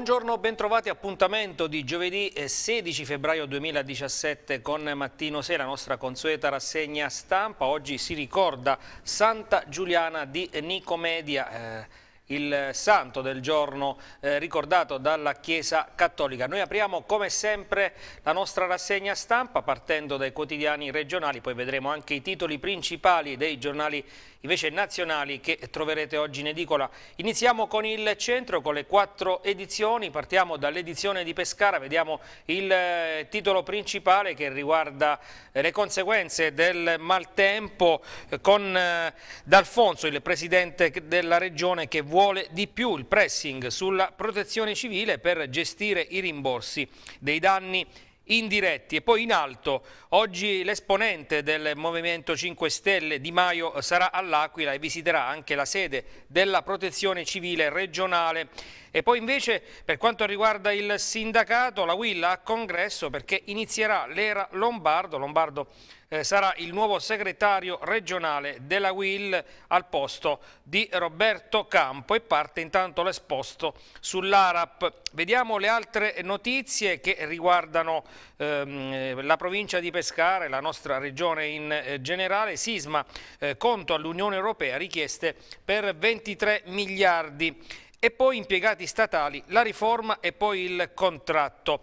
Buongiorno, bentrovati. Appuntamento di giovedì 16 eh, febbraio 2017 con Mattino Sera, nostra consueta rassegna stampa. Oggi si ricorda Santa Giuliana di Nicomedia. Eh il santo del giorno eh, ricordato dalla Chiesa Cattolica. Noi apriamo come sempre la nostra rassegna stampa partendo dai quotidiani regionali, poi vedremo anche i titoli principali dei giornali invece nazionali che troverete oggi in edicola. Iniziamo con il centro, con le quattro edizioni, partiamo dall'edizione di Pescara, vediamo il eh, titolo principale che riguarda eh, le conseguenze del maltempo eh, con D'Alfonso, il presidente della regione che vuole di più il pressing sulla protezione civile per gestire i rimborsi dei danni indiretti. E poi in alto, oggi l'esponente del Movimento 5 Stelle Di Maio sarà all'Aquila e visiterà anche la sede della protezione civile regionale e poi invece per quanto riguarda il sindacato, la Willa ha congresso perché inizierà l'era Lombardo, Lombardo eh, sarà il nuovo segretario regionale della WIL al posto di Roberto Campo e parte intanto l'esposto sull'ARAP. Vediamo le altre notizie che riguardano ehm, eh, la provincia di Pescara e la nostra regione in eh, generale. Sisma eh, conto all'Unione Europea richieste per 23 miliardi e poi impiegati statali, la riforma e poi il contratto.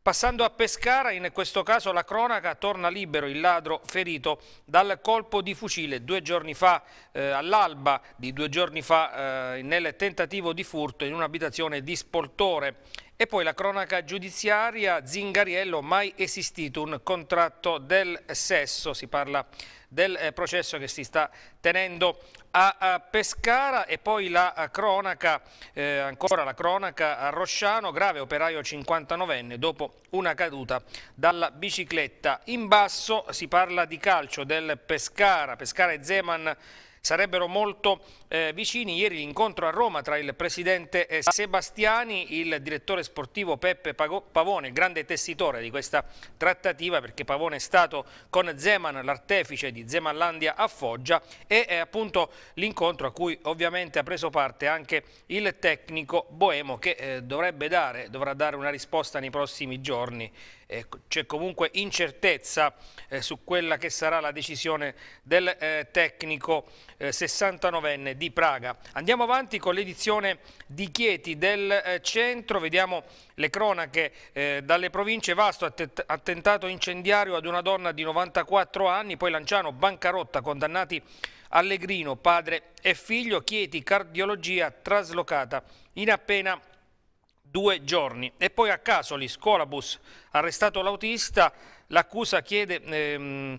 Passando a Pescara, in questo caso la cronaca torna libero il ladro ferito dal colpo di fucile due giorni fa, eh, all'alba di due giorni fa, eh, nel tentativo di furto in un'abitazione di Spoltore. E poi la cronaca giudiziaria, Zingariello, mai esistito un contratto del sesso, si parla del eh, processo che si sta tenendo a Pescara e poi la cronaca, eh, ancora la cronaca a Rosciano, grave operaio 59enne dopo una caduta dalla bicicletta. In basso si parla di calcio del Pescara, Pescara e Zeman sarebbero molto eh, vicini. Ieri l'incontro a Roma tra il presidente eh, Sebastiani, il direttore sportivo Peppe Pavone, grande tessitore di questa trattativa perché Pavone è stato con Zeman, l'artefice di Zemanlandia a Foggia e è appunto l'incontro a cui ovviamente ha preso parte anche il tecnico Boemo che eh, dovrebbe dare, dovrà dare una risposta nei prossimi giorni eh, c'è comunque incertezza eh, su quella che sarà la decisione del eh, tecnico 69enne eh, di Praga. Andiamo avanti con l'edizione di Chieti del eh, centro, vediamo le cronache eh, dalle province Vasto, attentato incendiario ad una donna di 94 anni, poi Lanciano, bancarotta, condannati Allegrino, padre e figlio, Chieti, cardiologia traslocata in appena due giorni. E poi a Casoli, Scorabus, arrestato l'autista, L'accusa, ehm,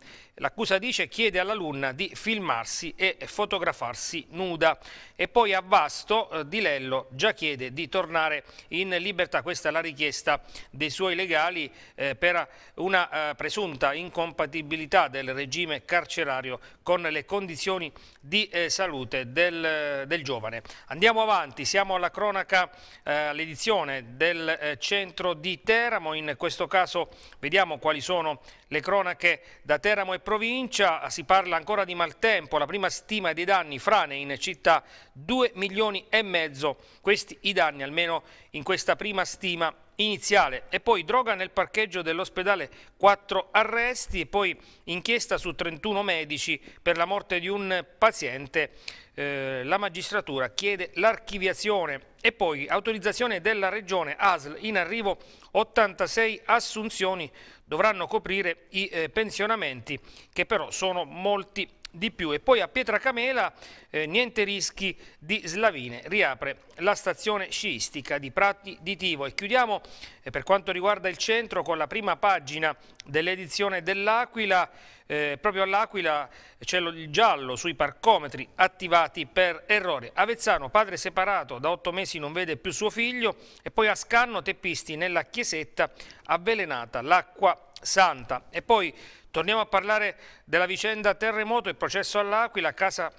dice chiede all'alunna di filmarsi e fotografarsi nuda e poi a Vasto eh, Di Lello già chiede di tornare in libertà. Questa è la richiesta dei suoi legali eh, per una eh, presunta incompatibilità del regime carcerario con le condizioni di eh, salute del, del, giovane. Andiamo avanti, siamo alla cronaca, eh, all'edizione del eh, centro di Teramo, in questo caso vediamo quali sono sono le cronache da Teramo e provincia, si parla ancora di maltempo, la prima stima dei danni, frane in città 2 milioni e mezzo, questi i danni almeno in questa prima stima iniziale e poi droga nel parcheggio dell'ospedale, quattro arresti e poi inchiesta su 31 medici per la morte di un paziente. Eh, la magistratura chiede l'archiviazione e poi autorizzazione della regione ASL in arrivo 86 assunzioni dovranno coprire i eh, pensionamenti che però sono molti di più. E poi a Pietracamela eh, niente rischi di slavine, riapre la stazione sciistica di Prati di Tivo. E chiudiamo eh, per quanto riguarda il centro con la prima pagina dell'edizione dell'Aquila, eh, proprio all'Aquila c'è il giallo sui parcometri attivati per errore. Avezzano, padre separato, da otto mesi non vede più suo figlio e poi a Scanno, teppisti nella chiesetta avvelenata l'acqua santa. E poi Torniamo a parlare della vicenda terremoto e processo all'Aquila, casa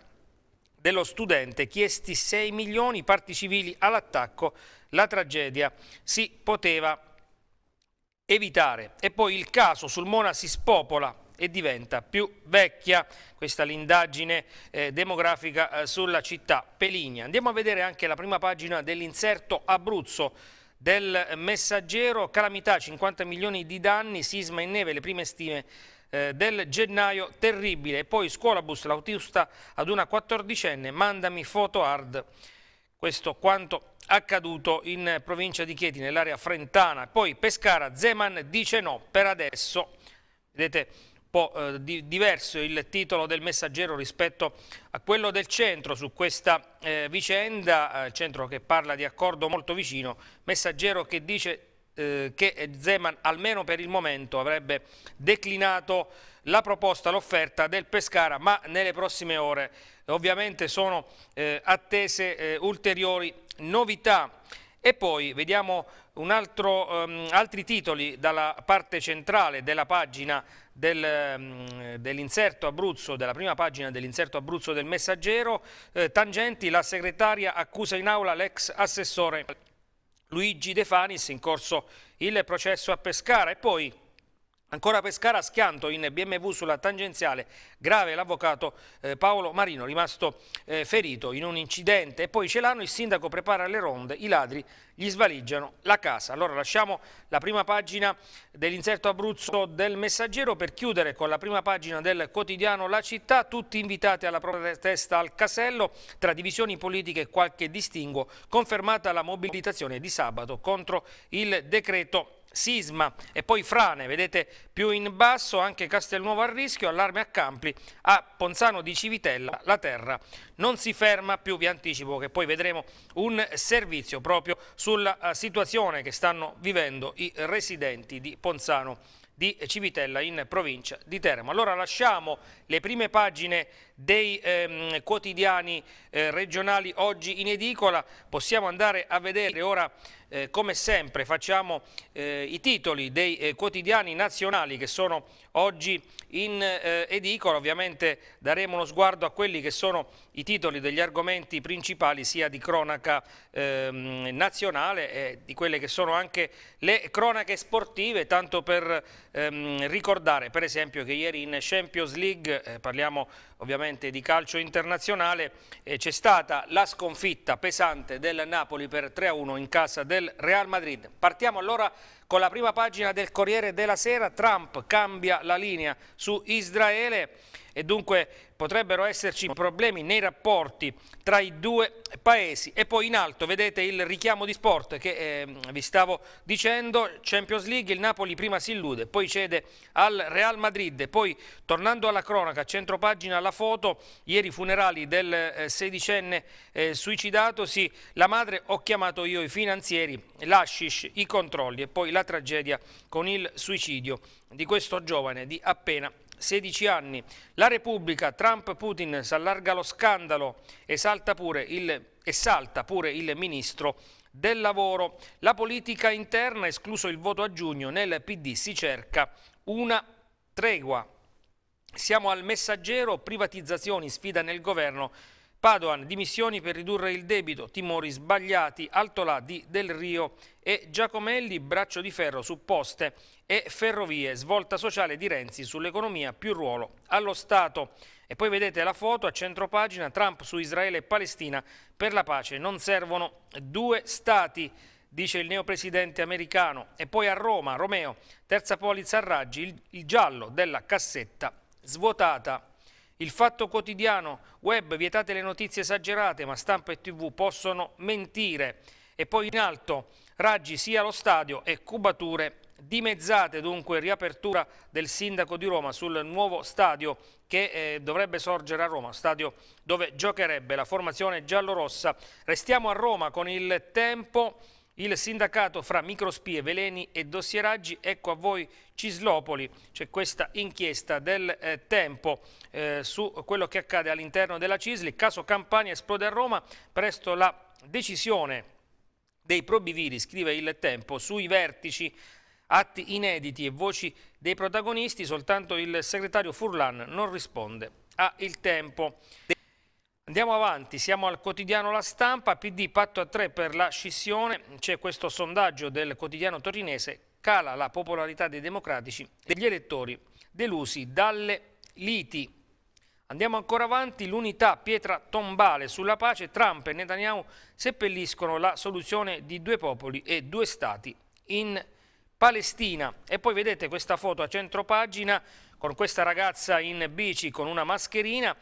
dello studente, chiesti 6 milioni, parti civili all'attacco, la tragedia si poteva evitare. E poi il caso sul Mona si spopola e diventa più vecchia, questa l'indagine eh, demografica eh, sulla città Peligna. Andiamo a vedere anche la prima pagina dell'inserto Abruzzo del messaggero, calamità 50 milioni di danni, sisma e neve, le prime stime eh, del gennaio terribile. poi scuolabus, l'autista ad una quattordicenne, mandami foto hard. Questo quanto accaduto in provincia di Chieti, nell'area frentana. Poi Pescara, Zeman dice no, per adesso. Vedete, un po' eh, di, diverso il titolo del messaggero rispetto a quello del centro su questa eh, vicenda, eh, centro che parla di accordo molto vicino, messaggero che dice eh, che eh, Zeman almeno per il momento avrebbe declinato la proposta, l'offerta del Pescara, ma nelle prossime ore ovviamente sono eh, attese eh, ulteriori novità. E poi vediamo altro, um, altri titoli dalla parte centrale della pagina del, um, dell'inserto Abruzzo, della prima pagina dell'inserto Abruzzo del Messaggero. Eh, tangenti, la segretaria accusa in aula l'ex assessore Luigi De Fanis in corso il processo a Pescara e poi Ancora Pescara schianto in BMW sulla tangenziale, grave l'avvocato eh, Paolo Marino rimasto eh, ferito in un incidente e poi Celano il sindaco prepara le ronde, i ladri gli svaliggiano la casa. Allora lasciamo la prima pagina dell'inserto Abruzzo del Messaggero per chiudere con la prima pagina del quotidiano La Città, tutti invitati alla protesta al casello, tra divisioni politiche e qualche distinguo, confermata la mobilitazione di sabato contro il decreto sisma e poi frane, vedete più in basso anche Castelnuovo a rischio, allarme a Campli, a Ponzano di Civitella la terra non si ferma più, vi anticipo che poi vedremo un servizio proprio sulla eh, situazione che stanno vivendo i residenti di Ponzano di Civitella in provincia di Teramo. Allora lasciamo le prime pagine dei ehm, quotidiani eh, regionali oggi in edicola. Possiamo andare a vedere ora, eh, come sempre, facciamo eh, i titoli dei eh, quotidiani nazionali che sono oggi in eh, edicola. Ovviamente daremo uno sguardo a quelli che sono i titoli degli argomenti principali sia di cronaca ehm, nazionale e eh, di quelle che sono anche le cronache sportive, tanto per ehm, ricordare per esempio che ieri in Champions League, parliamo ovviamente di calcio internazionale, eh, c'è stata la sconfitta pesante del Napoli per 3-1 in casa del Real Madrid. Partiamo allora con la prima pagina del Corriere della Sera, Trump cambia la linea su Israele e dunque potrebbero esserci problemi nei rapporti tra i due paesi. E poi in alto vedete il richiamo di sport che eh, vi stavo dicendo, Champions League, il Napoli prima si illude, poi cede al Real Madrid, poi tornando alla cronaca, centropagina la foto, ieri funerali del eh, sedicenne eh, suicidatosi, la madre ho chiamato io i finanzieri, l'ascish, i controlli e poi la tragedia con il suicidio di questo giovane di appena 16 anni. La Repubblica, Trump-Putin, s'allarga lo scandalo e salta pure il, e salta pure il ministro del lavoro. La politica interna, escluso il voto a giugno, nel PD si cerca una tregua. Siamo al messaggero, privatizzazioni, sfida nel governo Padoan, dimissioni per ridurre il debito, timori sbagliati, Altolà di Del Rio e Giacomelli, braccio di ferro su poste e ferrovie, svolta sociale di Renzi sull'economia, più ruolo allo Stato. E poi vedete la foto a centropagina, Trump su Israele e Palestina, per la pace non servono due Stati dice il neopresidente americano. E poi a Roma, Romeo, terza polizza a raggi, il, il giallo della cassetta svuotata. Il fatto quotidiano, web, vietate le notizie esagerate, ma stampa e tv possono mentire. E poi in alto, raggi sia lo stadio e cubature dimezzate, dunque riapertura del sindaco di Roma sul nuovo stadio che eh, dovrebbe sorgere a Roma, stadio dove giocherebbe la formazione giallorossa. Restiamo a Roma con il tempo il sindacato fra microspie, veleni e dossieraggi, ecco a voi Cislopoli, c'è questa inchiesta del eh, tempo eh, su quello che accade all'interno della Cisli, caso Campania esplode a Roma, presto la decisione dei probiviri, scrive il tempo, sui vertici atti inediti e voci dei protagonisti, soltanto il segretario Furlan non risponde a Il Tempo. Andiamo avanti, siamo al quotidiano La Stampa, PD patto a tre per la scissione, c'è questo sondaggio del quotidiano torinese, cala la popolarità dei democratici, degli elettori delusi dalle liti. Andiamo ancora avanti, l'unità pietra tombale sulla pace, Trump e Netanyahu seppelliscono la soluzione di due popoli e due stati in Palestina. E poi vedete questa foto a centro pagina con questa ragazza in bici con una mascherina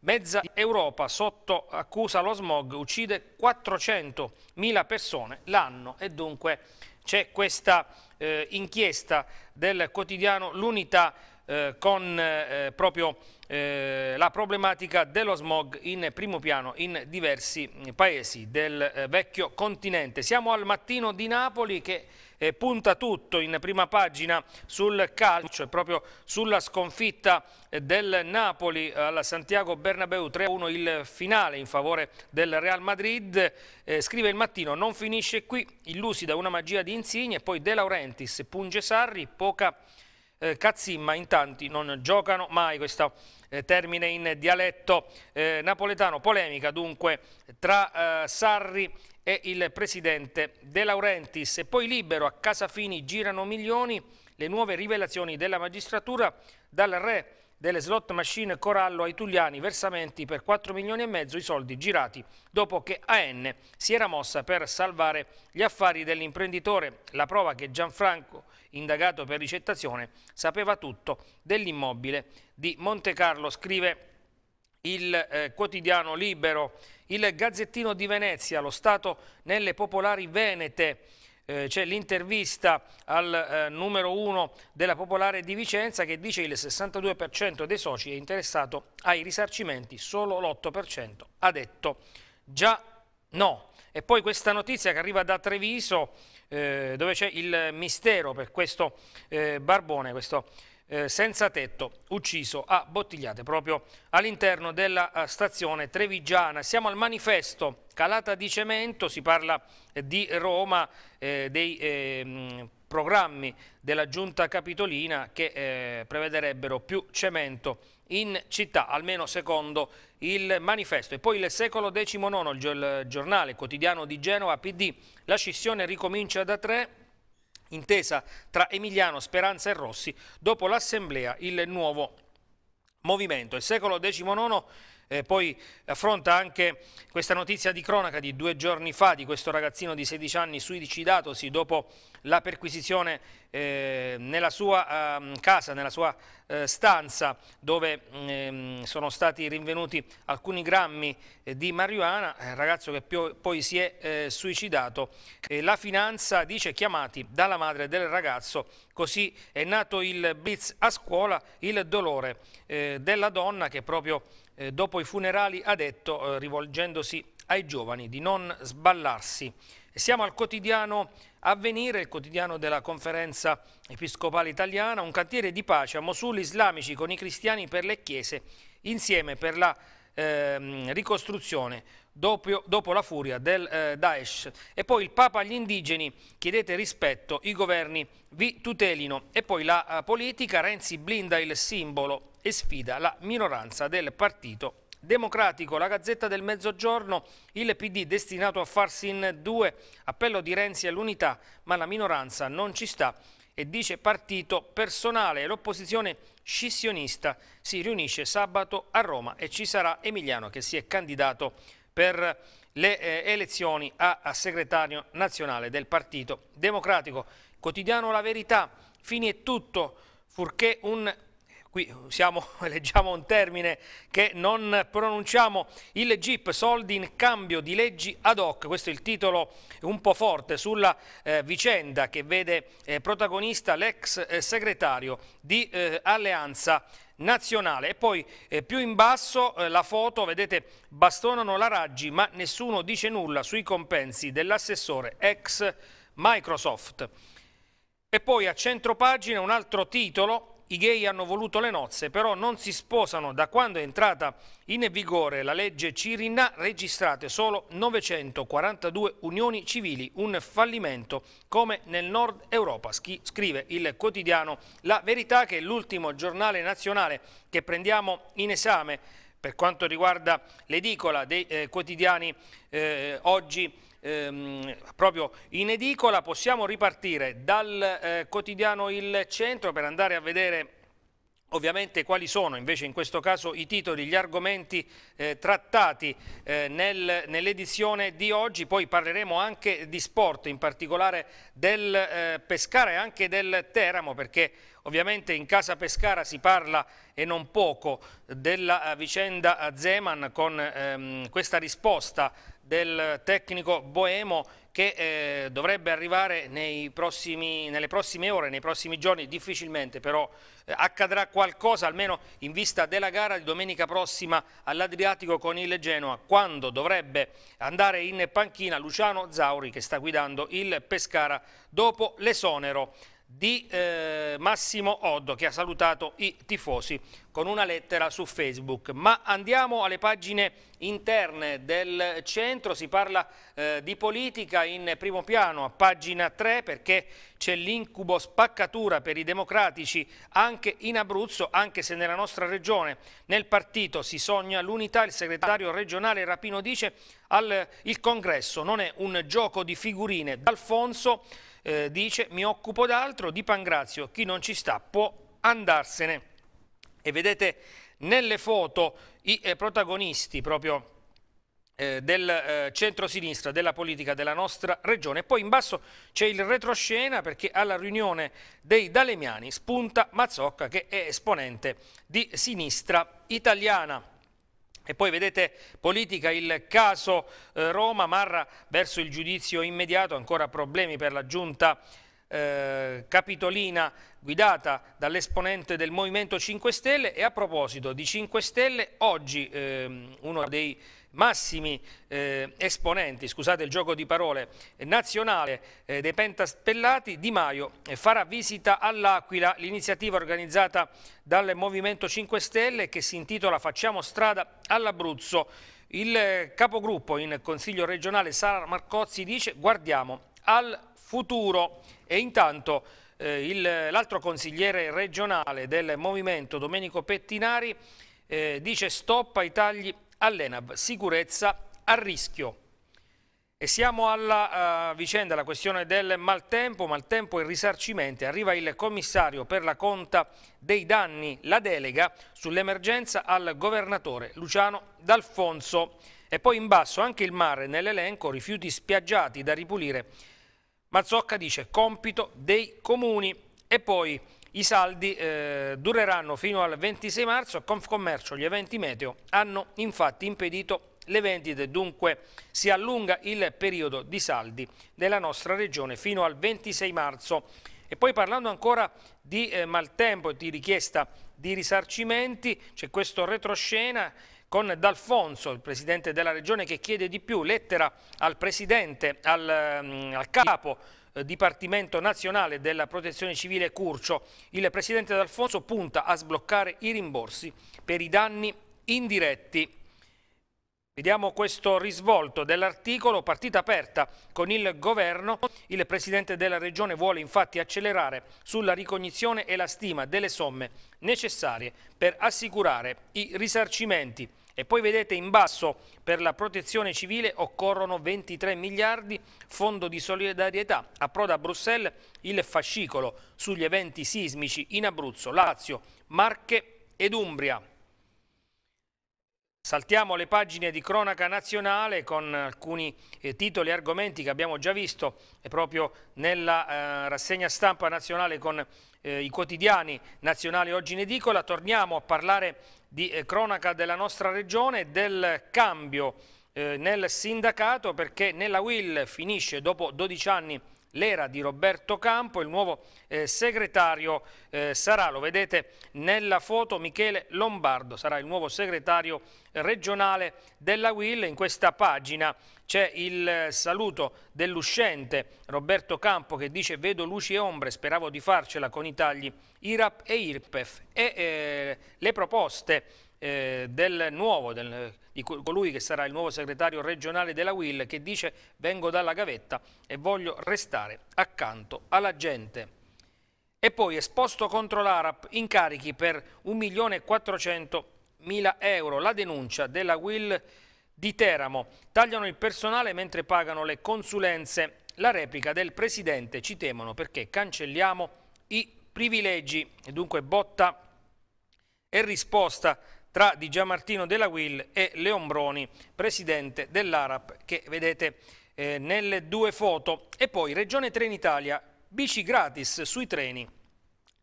Mezza Europa sotto accusa lo smog uccide 400.000 persone l'anno e dunque c'è questa eh, inchiesta del quotidiano L'Unità eh, con eh, proprio eh, la problematica dello smog in primo piano in diversi mm, paesi del eh, vecchio continente. Siamo al mattino di Napoli che eh, punta tutto in prima pagina sul calcio e proprio sulla sconfitta del Napoli alla Santiago Bernabeu 3-1 il finale in favore del Real Madrid. Eh, scrive il mattino, non finisce qui, illusi da una magia di insigne, poi De Laurentiis, Punge Sarri, poca... Eh, Cazzimma in tanti non giocano mai, questo eh, termine in dialetto eh, napoletano, polemica dunque tra eh, Sarri e il presidente De Laurentiis. E poi libero a Casafini girano milioni le nuove rivelazioni della magistratura dal re delle slot machine Corallo ai Tugliani, versamenti per 4 milioni e mezzo i soldi girati dopo che AN si era mossa per salvare gli affari dell'imprenditore. La prova che Gianfranco, indagato per ricettazione, sapeva tutto dell'immobile di Monte Carlo, scrive il eh, quotidiano Libero. Il Gazzettino di Venezia, lo Stato nelle popolari venete, eh, c'è l'intervista al eh, numero uno della Popolare di Vicenza che dice che il 62% dei soci è interessato ai risarcimenti, solo l'8% ha detto già no. E poi questa notizia che arriva da Treviso eh, dove c'è il mistero per questo eh, barbone, questo eh, senza tetto ucciso a Bottigliate proprio all'interno della eh, stazione trevigiana. Siamo al manifesto Calata di Cemento, si parla eh, di Roma, eh, dei eh, programmi della giunta capitolina che eh, prevederebbero più cemento in città, almeno secondo il manifesto. E poi il secolo XIX, il giornale quotidiano di Genova, PD, la scissione ricomincia da tre, Intesa tra Emiliano, Speranza e Rossi dopo l'assemblea il nuovo movimento. Il secolo XIX eh, poi affronta anche questa notizia di cronaca di due giorni fa di questo ragazzino di 16 anni suicidatosi dopo la perquisizione eh, nella sua eh, casa, nella sua eh, stanza dove ehm, sono stati rinvenuti alcuni grammi eh, di marijuana, eh, ragazzo che poi si è suicidato. la finanza dice chiamati dalla madre del ragazzo, così è nato il blitz a scuola, il dolore della donna che proprio eh, dopo i funerali ha detto, eh, rivolgendosi ai giovani, di non sballarsi. Siamo al quotidiano Avvenire, il quotidiano della conferenza episcopale italiana, un cantiere di pace a Mosul islamici con i cristiani per le chiese, insieme per la eh, ricostruzione dopo, dopo la furia del eh, Daesh. E poi il Papa agli indigeni, chiedete rispetto, i governi vi tutelino. E poi la eh, politica, Renzi blinda il simbolo e sfida la minoranza del partito Democratico, la Gazzetta del Mezzogiorno, il PD destinato a farsi in due, appello di Renzi all'unità, ma la minoranza non ci sta e dice partito personale. L'opposizione scissionista si riunisce sabato a Roma e ci sarà Emiliano che si è candidato a per le eh, elezioni a, a segretario nazionale del Partito Democratico. Quotidiano La Verità, fini è tutto, purché un qui usiamo, leggiamo un termine che non pronunciamo, il GIP, soldi in cambio di leggi ad hoc, questo è il titolo un po' forte sulla eh, vicenda che vede eh, protagonista l'ex eh, segretario di eh, Alleanza nazionale. E poi eh, più in basso eh, la foto, vedete, bastonano la Raggi, ma nessuno dice nulla sui compensi dell'assessore ex Microsoft. E poi a centro pagina un altro titolo i gay hanno voluto le nozze, però non si sposano da quando è entrata in vigore la legge Cirinna, registrate solo 942 unioni civili, un fallimento come nel nord Europa, scrive il quotidiano La Verità che è l'ultimo giornale nazionale che prendiamo in esame per quanto riguarda l'edicola dei eh, quotidiani eh, oggi ehm, proprio in edicola. Possiamo ripartire dal eh, quotidiano Il Centro per andare a vedere Ovviamente quali sono invece in questo caso i titoli, gli argomenti eh, trattati eh, nel, nell'edizione di oggi, poi parleremo anche di sport, in particolare del eh, Pescara e anche del Teramo perché Ovviamente in casa Pescara si parla e non poco della eh, vicenda Zeman con ehm, questa risposta del tecnico Boemo che eh, dovrebbe arrivare prossimi, nelle prossime ore, nei prossimi giorni, difficilmente però eh, accadrà qualcosa, almeno in vista della gara di domenica prossima all'Adriatico con il Genoa, quando dovrebbe andare in panchina Luciano Zauri che sta guidando il Pescara dopo l'esonero di eh, Massimo Oddo che ha salutato i tifosi con una lettera su Facebook. Ma andiamo alle pagine interne del centro, si parla eh, di politica in primo piano a pagina 3 perché c'è l'incubo spaccatura per i democratici anche in Abruzzo, anche se nella nostra regione nel partito si sogna l'unità, il segretario regionale Rapino dice al, il congresso non è un gioco di figurine, D'Alfonso eh, dice mi occupo d'altro, di Pangrazio chi non ci sta può andarsene. E vedete nelle foto i eh, protagonisti proprio eh, del eh, centro-sinistra, della politica della nostra regione. Poi in basso c'è il retroscena perché alla riunione dei Dalemiani spunta Mazzocca che è esponente di sinistra italiana. E poi vedete politica il caso eh, Roma, Marra verso il giudizio immediato, ancora problemi per la giunta eh, capitolina guidata dall'esponente del Movimento 5 Stelle e a proposito di 5 Stelle oggi eh, uno dei massimi eh, esponenti, scusate il gioco di parole, nazionale eh, dei pentastellati, Di Maio eh, farà visita all'Aquila, l'iniziativa organizzata dal Movimento 5 Stelle che si intitola Facciamo strada all'Abruzzo. Il eh, capogruppo in Consiglio regionale Sara Marcozzi dice guardiamo al futuro e intanto eh, l'altro consigliere regionale del Movimento Domenico Pettinari eh, dice stop ai tagli all'ENAB. Sicurezza a rischio. E siamo alla uh, vicenda, alla questione del maltempo, maltempo e risarcimento. Arriva il commissario per la conta dei danni, la delega sull'emergenza al governatore Luciano D'Alfonso. E poi in basso anche il mare nell'elenco, rifiuti spiaggiati da ripulire. Mazzocca dice compito dei comuni. E poi i saldi eh, dureranno fino al 26 marzo, Confcommercio gli eventi meteo hanno infatti impedito le vendite, dunque si allunga il periodo di saldi della nostra regione fino al 26 marzo. E poi parlando ancora di eh, maltempo e di richiesta di risarcimenti, c'è questo retroscena con D'Alfonso, il presidente della regione, che chiede di più, lettera al presidente, al, mm, al capo eh, Dipartimento Nazionale della Protezione Civile Curcio, il Presidente D'Alfonso punta a sbloccare i rimborsi per i danni indiretti. Vediamo questo risvolto dell'articolo partita aperta con il governo. Il Presidente della Regione vuole infatti accelerare sulla ricognizione e la stima delle somme necessarie per assicurare i risarcimenti. E poi vedete in basso per la protezione civile occorrono 23 miliardi, fondo di solidarietà, approda a Bruxelles il fascicolo sugli eventi sismici in Abruzzo, Lazio, Marche ed Umbria. Saltiamo le pagine di cronaca nazionale con alcuni eh, titoli e argomenti che abbiamo già visto eh, proprio nella eh, rassegna stampa nazionale con eh, i quotidiani nazionali oggi in edicola. Torniamo a parlare di eh, cronaca della nostra regione, del cambio eh, nel sindacato perché nella Will finisce dopo 12 anni l'era di Roberto Campo, il nuovo eh, segretario eh, sarà, lo vedete nella foto, Michele Lombardo sarà il nuovo segretario regionale della WIL. In questa pagina c'è il eh, saluto dell'uscente Roberto Campo che dice vedo luci e ombre, speravo di farcela con i tagli IRAP e IRPEF e eh, le proposte eh, del nuovo, del, di colui che sarà il nuovo segretario regionale della UIL, che dice vengo dalla gavetta e voglio restare accanto alla gente. E poi esposto contro l'ARAP incarichi per 1.400.000 euro. La denuncia della UIL di Teramo. Tagliano il personale mentre pagano le consulenze. La replica del Presidente ci temono perché cancelliamo i privilegi. E dunque botta e risposta tra Di Giamartino della Will e Leombroni, presidente dell'ARAP, che vedete eh, nelle due foto. E poi Regione Trenitalia, bici gratis sui treni.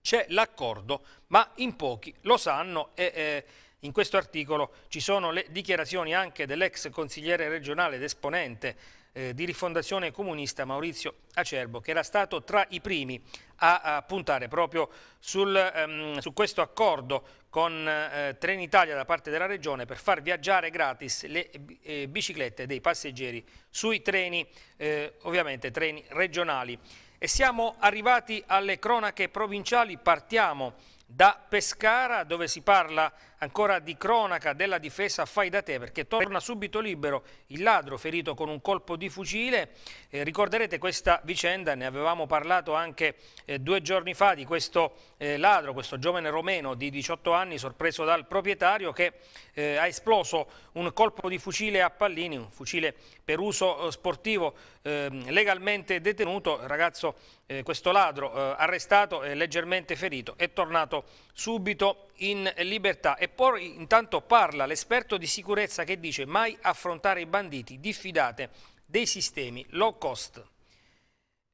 C'è l'accordo, ma in pochi lo sanno e... Eh, in questo articolo ci sono le dichiarazioni anche dell'ex consigliere regionale ed esponente eh, di rifondazione comunista Maurizio Acerbo, che era stato tra i primi a, a puntare proprio sul, ehm, su questo accordo con eh, Trenitalia da parte della Regione per far viaggiare gratis le eh, eh biciclette dei passeggeri sui treni, eh, ovviamente treni regionali. E siamo arrivati alle cronache provinciali, partiamo da Pescara dove si parla ancora di cronaca della difesa fai da te perché torna subito libero il ladro ferito con un colpo di fucile. Eh, ricorderete questa vicenda, ne avevamo parlato anche eh, due giorni fa di questo eh, ladro, questo giovane romeno di 18 anni sorpreso dal proprietario che eh, ha esploso un colpo di fucile a pallini, un fucile per uso eh, sportivo ehm, legalmente detenuto, il ragazzo eh, questo ladro arrestato e leggermente ferito è tornato subito in libertà e poi intanto parla l'esperto di sicurezza che dice mai affrontare i banditi, diffidate dei sistemi low cost.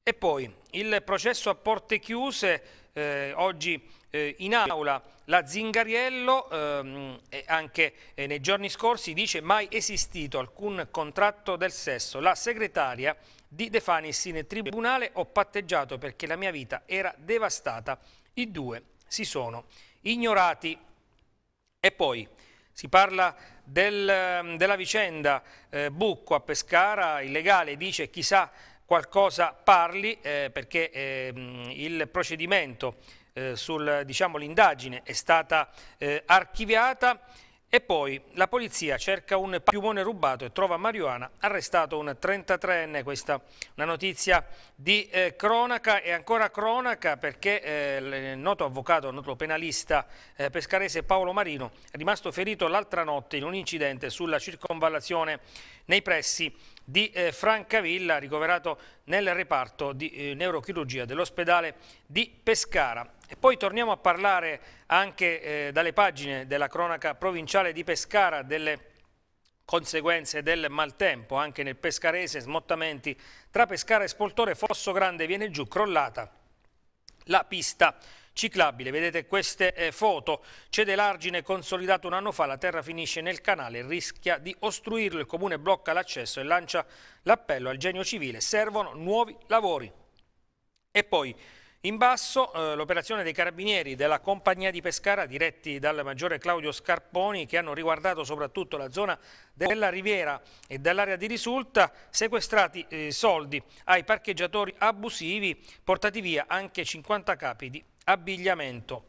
E poi il processo a porte chiuse, eh, oggi eh, in aula la Zingariello ehm, anche eh, nei giorni scorsi dice mai esistito alcun contratto del sesso. La segretaria di De Fanis in tribunale ho patteggiato perché la mia vita era devastata. I due si sono ignorati. E poi si parla del, della vicenda eh, Bucco a Pescara, illegale, dice chissà qualcosa parli eh, perché eh, il procedimento eh, sull'indagine diciamo, è stata eh, archiviata e poi la polizia cerca un piumone rubato e trova Marijuana arrestato un 33enne. Questa è una notizia di eh, cronaca e ancora cronaca perché eh, il noto avvocato, il noto penalista eh, pescarese Paolo Marino è rimasto ferito l'altra notte in un incidente sulla circonvallazione nei pressi di eh, Francavilla, ricoverato nel reparto di eh, neurochirurgia dell'ospedale di Pescara. E poi torniamo a parlare anche eh, dalle pagine della cronaca provinciale di Pescara delle conseguenze del maltempo anche nel pescarese, smottamenti tra Pescara e Spoltore, Fosso Grande viene giù, crollata la pista ciclabile. Vedete queste eh, foto, cede l'argine consolidato un anno fa, la terra finisce nel canale, rischia di ostruirlo, il comune blocca l'accesso e lancia l'appello al genio civile, servono nuovi lavori. E poi in basso eh, l'operazione dei carabinieri della compagnia di Pescara diretti dal maggiore Claudio Scarponi che hanno riguardato soprattutto la zona della Riviera e dell'area di risulta sequestrati eh, soldi ai parcheggiatori abusivi portati via anche 50 capi di abbigliamento.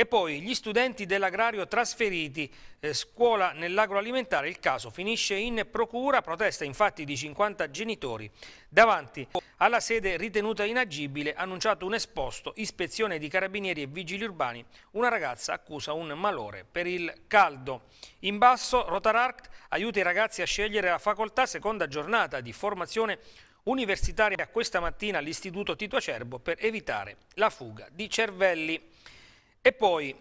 E poi gli studenti dell'agrario trasferiti eh, scuola nell'agroalimentare, il caso finisce in procura, protesta infatti di 50 genitori. Davanti alla sede ritenuta inagibile, annunciato un esposto, ispezione di carabinieri e vigili urbani, una ragazza accusa un malore per il caldo. In basso Rotarart aiuta i ragazzi a scegliere la facoltà seconda giornata di formazione universitaria questa mattina all'Istituto Tito Acerbo per evitare la fuga di cervelli. E poi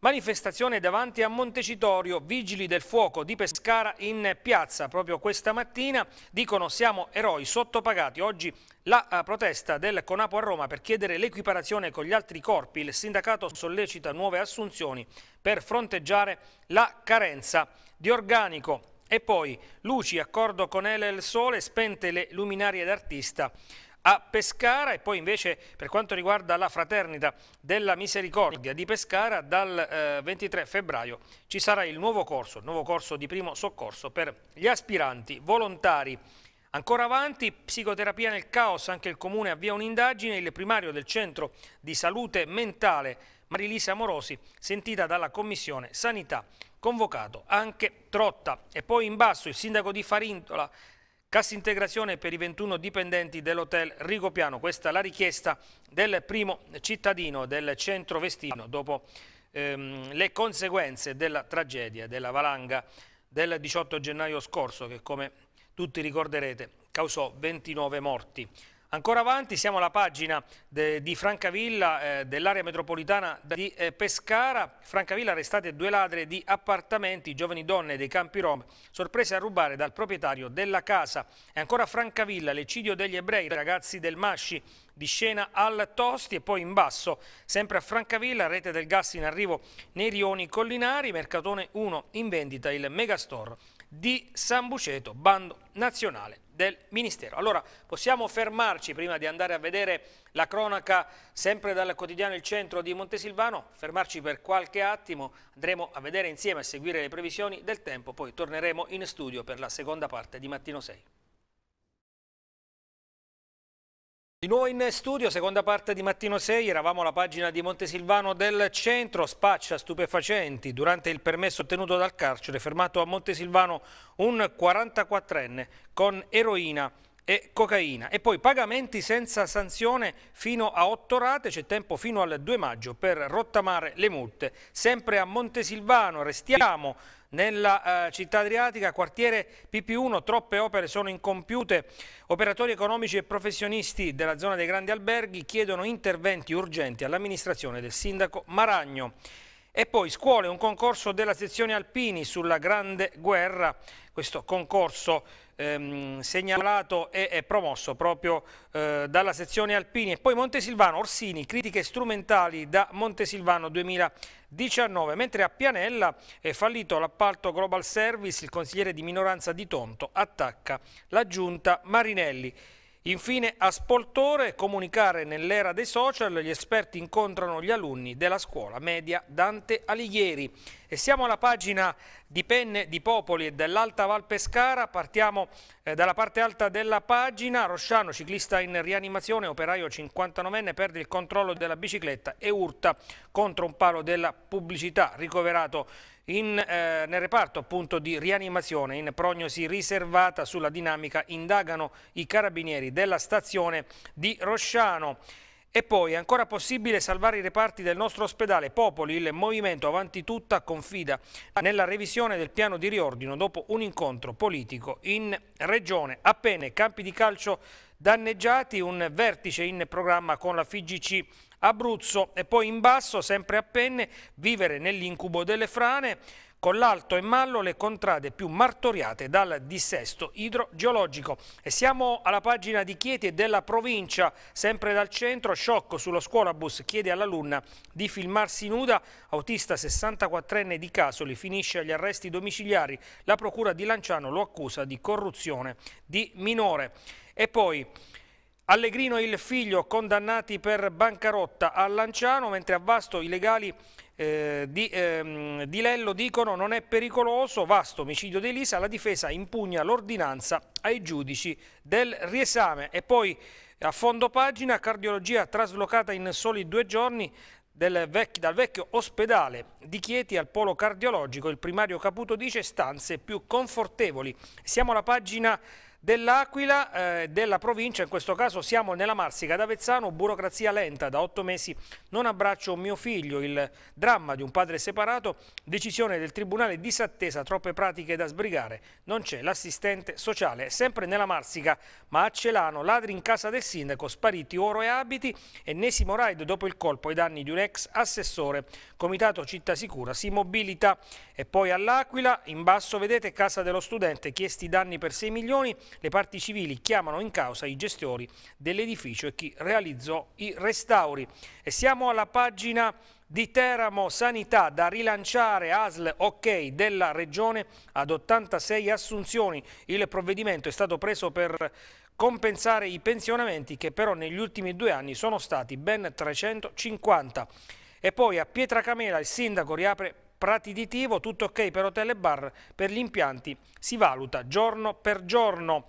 manifestazione davanti a Montecitorio, vigili del fuoco di Pescara in piazza proprio questa mattina, dicono siamo eroi sottopagati. Oggi la eh, protesta del Conapo a Roma per chiedere l'equiparazione con gli altri corpi, il sindacato sollecita nuove assunzioni per fronteggiare la carenza di organico. E poi Luci, accordo con Ele e il Sole, spente le luminarie d'artista a Pescara e poi invece per quanto riguarda la fraternita della misericordia di Pescara dal eh, 23 febbraio ci sarà il nuovo corso, il nuovo corso di primo soccorso per gli aspiranti volontari. Ancora avanti, psicoterapia nel caos, anche il Comune avvia un'indagine, il primario del Centro di Salute Mentale Marilisa Morosi, sentita dalla Commissione Sanità, convocato anche Trotta. E poi in basso il sindaco di Farintola Cassa integrazione per i 21 dipendenti dell'hotel Rigopiano, questa è la richiesta del primo cittadino del centro Vestino dopo ehm, le conseguenze della tragedia della valanga del 18 gennaio scorso che come tutti ricorderete causò 29 morti. Ancora avanti, siamo alla pagina de, di Francavilla, eh, dell'area metropolitana di eh, Pescara. Francavilla arrestate due ladre di appartamenti, giovani donne dei campi Rom, sorprese a rubare dal proprietario della casa. E ancora Francavilla, l'eccidio degli ebrei, ragazzi del Masci, di scena al Tosti e poi in basso, sempre a Francavilla, rete del gas in arrivo nei rioni collinari, Mercatone 1 in vendita il Megastore di San Buceto, bando nazionale del Ministero. Allora possiamo fermarci prima di andare a vedere la cronaca sempre dal quotidiano Il Centro di Montesilvano, fermarci per qualche attimo, andremo a vedere insieme e seguire le previsioni del tempo, poi torneremo in studio per la seconda parte di Mattino 6. Di nuovo in studio, seconda parte di Mattino 6, eravamo alla pagina di Montesilvano del centro, spaccia stupefacenti. Durante il permesso ottenuto dal carcere, fermato a Montesilvano un 44enne con eroina e cocaina. E poi pagamenti senza sanzione fino a 8 rate, c'è tempo fino al 2 maggio per rottamare le multe. Sempre a Montesilvano, restiamo nella eh, città adriatica, quartiere PP1, troppe opere sono incompiute, operatori economici e professionisti della zona dei grandi alberghi chiedono interventi urgenti all'amministrazione del sindaco Maragno. E poi scuole, un concorso della sezione Alpini sulla Grande Guerra, questo concorso ehm, segnalato e, e, promosso proprio eh, dalla sezione Alpini. E poi Montesilvano, Orsini, critiche strumentali da Montesilvano 2019, mentre a Pianella è fallito l'appalto Global Service, il consigliere di minoranza di Tonto attacca la giunta Marinelli. Infine a Spoltore, comunicare nell'era dei social, gli esperti incontrano gli alunni della scuola media Dante Alighieri. E siamo alla pagina di Penne di Popoli e dell'Alta Val Pescara, partiamo eh, dalla parte alta della pagina, Rosciano, ciclista in rianimazione, operaio 59enne, perde il controllo della bicicletta e urta contro un palo della pubblicità, ricoverato in, eh, nel reparto appunto di rianimazione in prognosi riservata sulla dinamica indagano i carabinieri della stazione di Rosciano. E poi è ancora possibile salvare i reparti del nostro ospedale Popoli, il Movimento Avanti Tutta confida nella revisione del piano di riordino dopo un incontro politico in regione. Appena campi di calcio danneggiati, un vertice in programma con la FIGC Abruzzo e poi in basso, sempre a penne, vivere nell'incubo delle frane, con l'Alto e Mallo le contrade più martoriate dal dissesto idrogeologico. E siamo alla pagina di Chieti e della provincia, sempre dal centro, sciocco sullo scuolabus chiede all'alunna di filmarsi nuda, autista 64enne di Casoli, finisce agli arresti domiciliari, la procura di Lanciano lo accusa di corruzione di minore. E poi... Allegrino e il figlio condannati per bancarotta a Lanciano, mentre a Vasto i legali eh, di, ehm, di, Lello dicono non è pericoloso, Vasto omicidio di Elisa, la difesa impugna l'ordinanza ai giudici del riesame. E poi a fondo pagina, cardiologia traslocata in soli due giorni, Vecchio, dal vecchio ospedale di Chieti al polo cardiologico, il primario Caputo dice stanze più confortevoli. Siamo alla pagina dell'Aquila, eh, della provincia, in questo caso siamo nella Marsica ad Avezzano, burocrazia lenta, da otto mesi non abbraccio mio figlio, il dramma di un padre separato, decisione del Tribunale disattesa, troppe pratiche da sbrigare, non c'è l'assistente sociale, sempre nella Marsica, ma a Celano, ladri in casa del sindaco, spariti oro e abiti, ennesimo raid dopo il colpo ai danni di un ex assessore, Comitato Città Sicura, si mobilita e poi all'Aquila, in basso vedete casa dello studente, chiesti danni per 6 milioni, le parti civili chiamano in causa i gestori dell'edificio e chi realizzò i restauri. E siamo alla pagina di Teramo Sanità da rilanciare ASL ok della Regione ad 86 assunzioni. Il provvedimento è stato preso per compensare i pensionamenti che però negli ultimi due anni sono stati ben 350. E poi a Pietracamela il sindaco riapre Prati di Tivo, tutto ok per hotel e bar, per gli impianti si valuta giorno per giorno.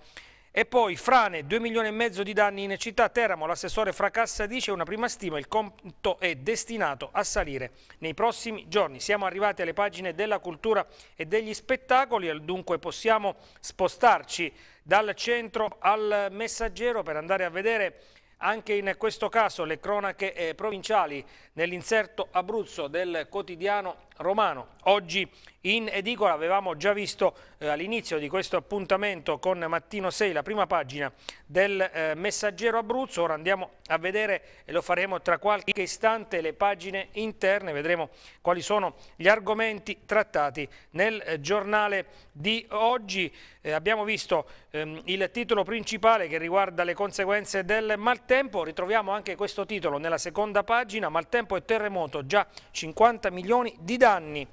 E poi frane, 2 milioni e mezzo di danni in città Teramo, l'assessore Fracassa dice una prima stima, il conto è destinato a salire nei prossimi giorni. Siamo arrivati alle pagine della cultura e degli spettacoli, dunque possiamo spostarci dal centro al messaggero per andare a vedere anche in questo caso le cronache eh, provinciali nell'inserto Abruzzo del quotidiano romano. Oggi in edicola avevamo già visto eh, all'inizio di questo appuntamento con Mattino 6 la prima pagina del eh, Messaggero Abruzzo, ora andiamo a vedere e lo faremo tra qualche istante le pagine interne, vedremo quali sono gli argomenti trattati nel eh, giornale di oggi. Eh, abbiamo visto ehm, il titolo principale che riguarda le conseguenze del maltempo, ritroviamo anche questo titolo nella seconda pagina, maltempo e terremoto, già 50 milioni di danni danni.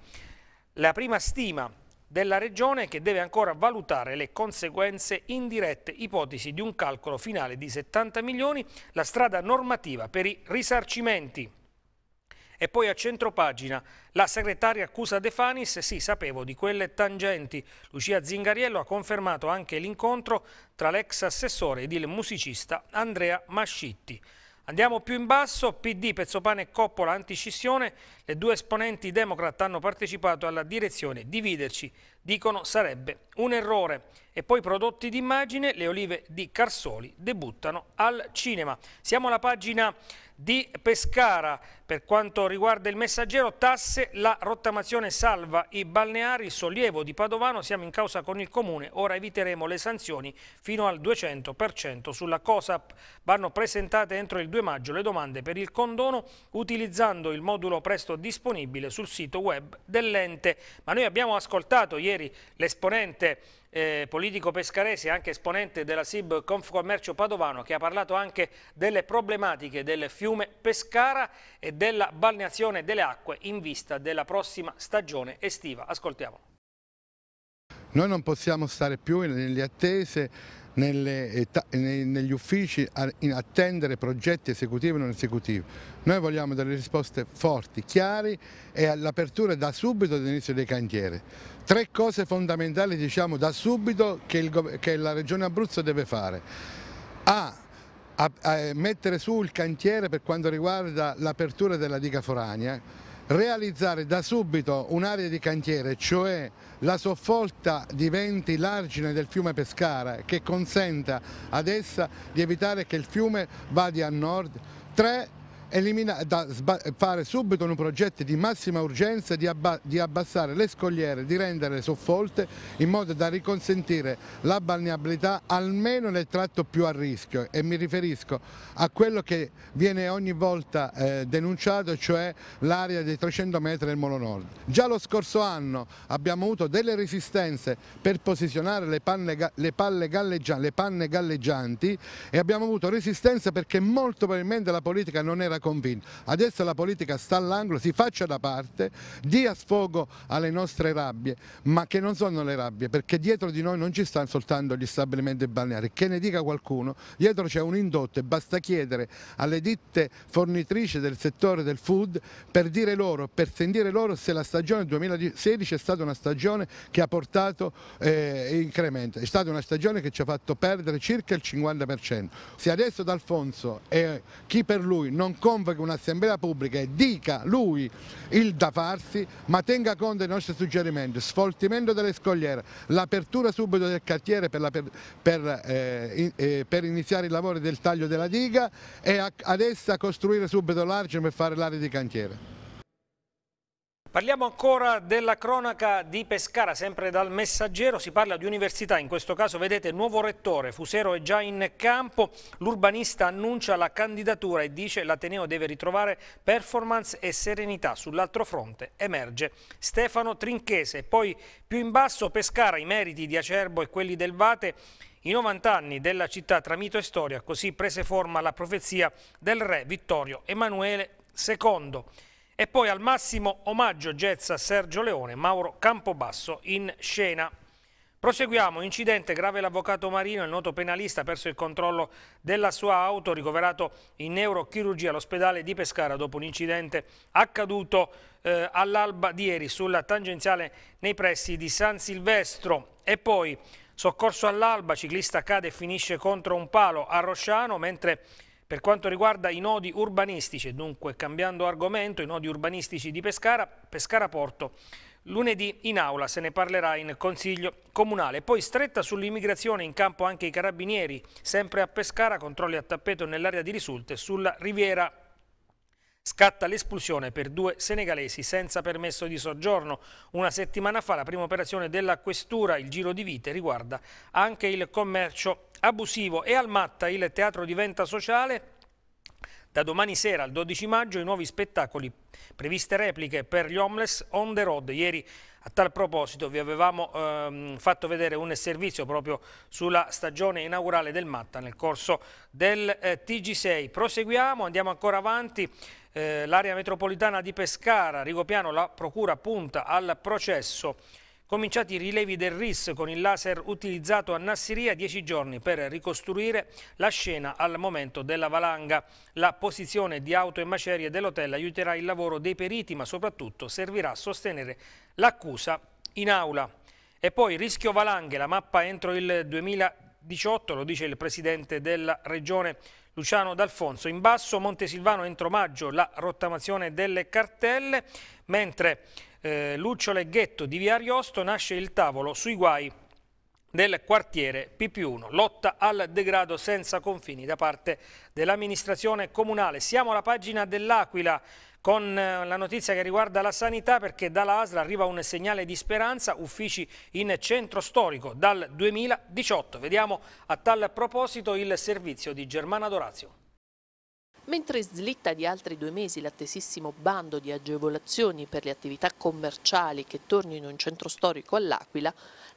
La prima stima della Regione che deve ancora valutare le conseguenze indirette ipotesi di un calcolo finale di 70 milioni, la strada normativa per i risarcimenti. E poi a centropagina la segretaria accusa De Fanis, sì sapevo di quelle tangenti. Lucia Zingariello ha confermato anche l'incontro tra l'ex assessore ed il musicista Andrea Mascitti. Andiamo più in basso, PD, Pezzopane e Coppola anticissione, le due esponenti democrat hanno partecipato alla direzione Dividerci, dicono sarebbe un errore. E poi prodotti d'immagine, le olive di Carsoli debuttano al cinema. Siamo alla pagina di Pescara, per quanto riguarda il messaggero, tasse, la rottamazione salva i balneari, sollievo di Padovano, siamo in causa con il Comune, ora eviteremo le sanzioni fino al 200% sulla COSAP. Vanno presentate entro il 2 maggio le domande per il condono utilizzando il modulo presto disponibile sul sito web dell'ente. Ma noi abbiamo ascoltato ieri l'esponente eh, politico pescarese, anche esponente della SIB Confcommercio Padovano, che ha parlato anche delle problematiche del fiume Pescara e della balneazione delle acque in vista della prossima stagione estiva. Ascoltiamo. Noi non possiamo stare più nelle attese, nelle, negli uffici a, in attendere progetti esecutivi e non esecutivi. Noi vogliamo delle risposte forti, chiari e all'apertura da subito all'inizio dei cantieri. Tre cose fondamentali diciamo da subito che, il, che la Regione Abruzzo deve fare. A a, a mettere su il cantiere per quanto riguarda l'apertura della diga forania, realizzare da subito un'area di cantiere, cioè la soffolta venti l'argine del fiume Pescara che consenta ad essa di evitare che il fiume vada a nord. Tre, da fare subito un progetto di massima urgenza di, abba di abbassare le scogliere, di rendere soffolte in modo da riconsentire la balneabilità almeno nel tratto più a rischio e mi riferisco a quello che viene ogni volta eh, denunciato, cioè l'area dei 300 metri del Molo Nord. Già lo scorso anno abbiamo avuto delle resistenze per posizionare le, panne, le, palle galleggianti, le panne galleggianti e abbiamo avuto resistenze perché molto probabilmente la politica non era convinto. Adesso la politica sta all'angolo, si faccia da parte, dia sfogo alle nostre rabbie, ma che non sono le rabbie, perché dietro di noi non ci stanno soltanto gli stabilimenti balneari, che ne dica qualcuno, dietro c'è un indotto e basta chiedere alle ditte fornitrici del settore del food per dire loro, per sentire loro se la stagione 2016 è stata una stagione che ha portato eh, incremento, è stata una stagione che ci ha fatto perdere circa il 50%. Se adesso D'Alfonso e chi per lui non compra convoca un'assemblea pubblica e dica lui il da farsi, ma tenga conto dei nostri suggerimenti, sfoltimento delle scogliere, l'apertura subito del cartiere per, la, per, per, eh, eh, per, iniziare i lavori del taglio della diga e a, ad essa costruire subito l'argine per fare l'area di cantiere. Parliamo ancora della cronaca di Pescara, sempre dal messaggero, si parla di università, in questo caso vedete nuovo rettore, Fusero è già in campo, l'urbanista annuncia la candidatura e dice l'Ateneo deve ritrovare performance e serenità, sull'altro fronte emerge Stefano Trinchese, poi più in basso Pescara, i meriti di Acerbo e quelli del Vate, i 90 anni della città tra mito e storia, così prese forma la profezia del re Vittorio Emanuele II. E poi al massimo omaggio jazz a Sergio Leone, Mauro Campobasso in scena. Proseguiamo, incidente grave l'avvocato Marino, il noto penalista, ha perso il controllo della sua auto, ricoverato in neurochirurgia all'ospedale di Pescara dopo un incidente accaduto eh, all'alba di ieri sulla tangenziale nei pressi di San Silvestro. E poi soccorso all'alba, ciclista cade e finisce contro un palo a Rosciano, mentre per quanto riguarda i nodi urbanistici, dunque cambiando argomento, i nodi urbanistici di Pescara, Pescara Porto, lunedì in aula se ne parlerà in Consiglio Comunale. Poi stretta sull'immigrazione in campo anche i carabinieri, sempre a Pescara, controlli a tappeto nell'area di risulta sulla riviera Scatta l'espulsione per due senegalesi senza permesso di soggiorno. Una settimana fa la prima operazione della Questura, il giro di vite, riguarda anche il commercio abusivo e al Matta il teatro diventa sociale. Da domani sera al 12 maggio i nuovi spettacoli, previste repliche per gli homeless on the road. Ieri a tal proposito vi avevamo ehm, fatto vedere un servizio proprio sulla stagione inaugurale del Matta nel corso del eh, TG6. Proseguiamo, andiamo ancora avanti. Eh, l'area metropolitana di Pescara, Rigopiano, la procura punta al processo Cominciati i rilevi del RIS con il laser utilizzato a Nassiria, 10 giorni per ricostruire la scena al momento della valanga. La posizione di auto e macerie dell'hotel aiuterà il lavoro dei periti, ma soprattutto servirà a sostenere l'accusa in aula. E poi rischio valanghe, la mappa entro il 2018, lo dice il presidente della regione Luciano D'Alfonso. In basso Montesilvano entro maggio la rottamazione delle cartelle, mentre eh, Lucio Leghetto di Via Ariosto nasce il tavolo sui guai del quartiere PP1, lotta al degrado senza confini da parte dell'amministrazione comunale. Siamo alla pagina dell'Aquila con eh, la notizia che riguarda la sanità perché dalla ASLA arriva un segnale di speranza, uffici in centro storico dal 2018. Vediamo a tal proposito il servizio di Germana Dorazio. Mentre slitta di altri due mesi l'attesissimo bando di agevolazioni per le attività commerciali che tornino in centro storico all'Aquila,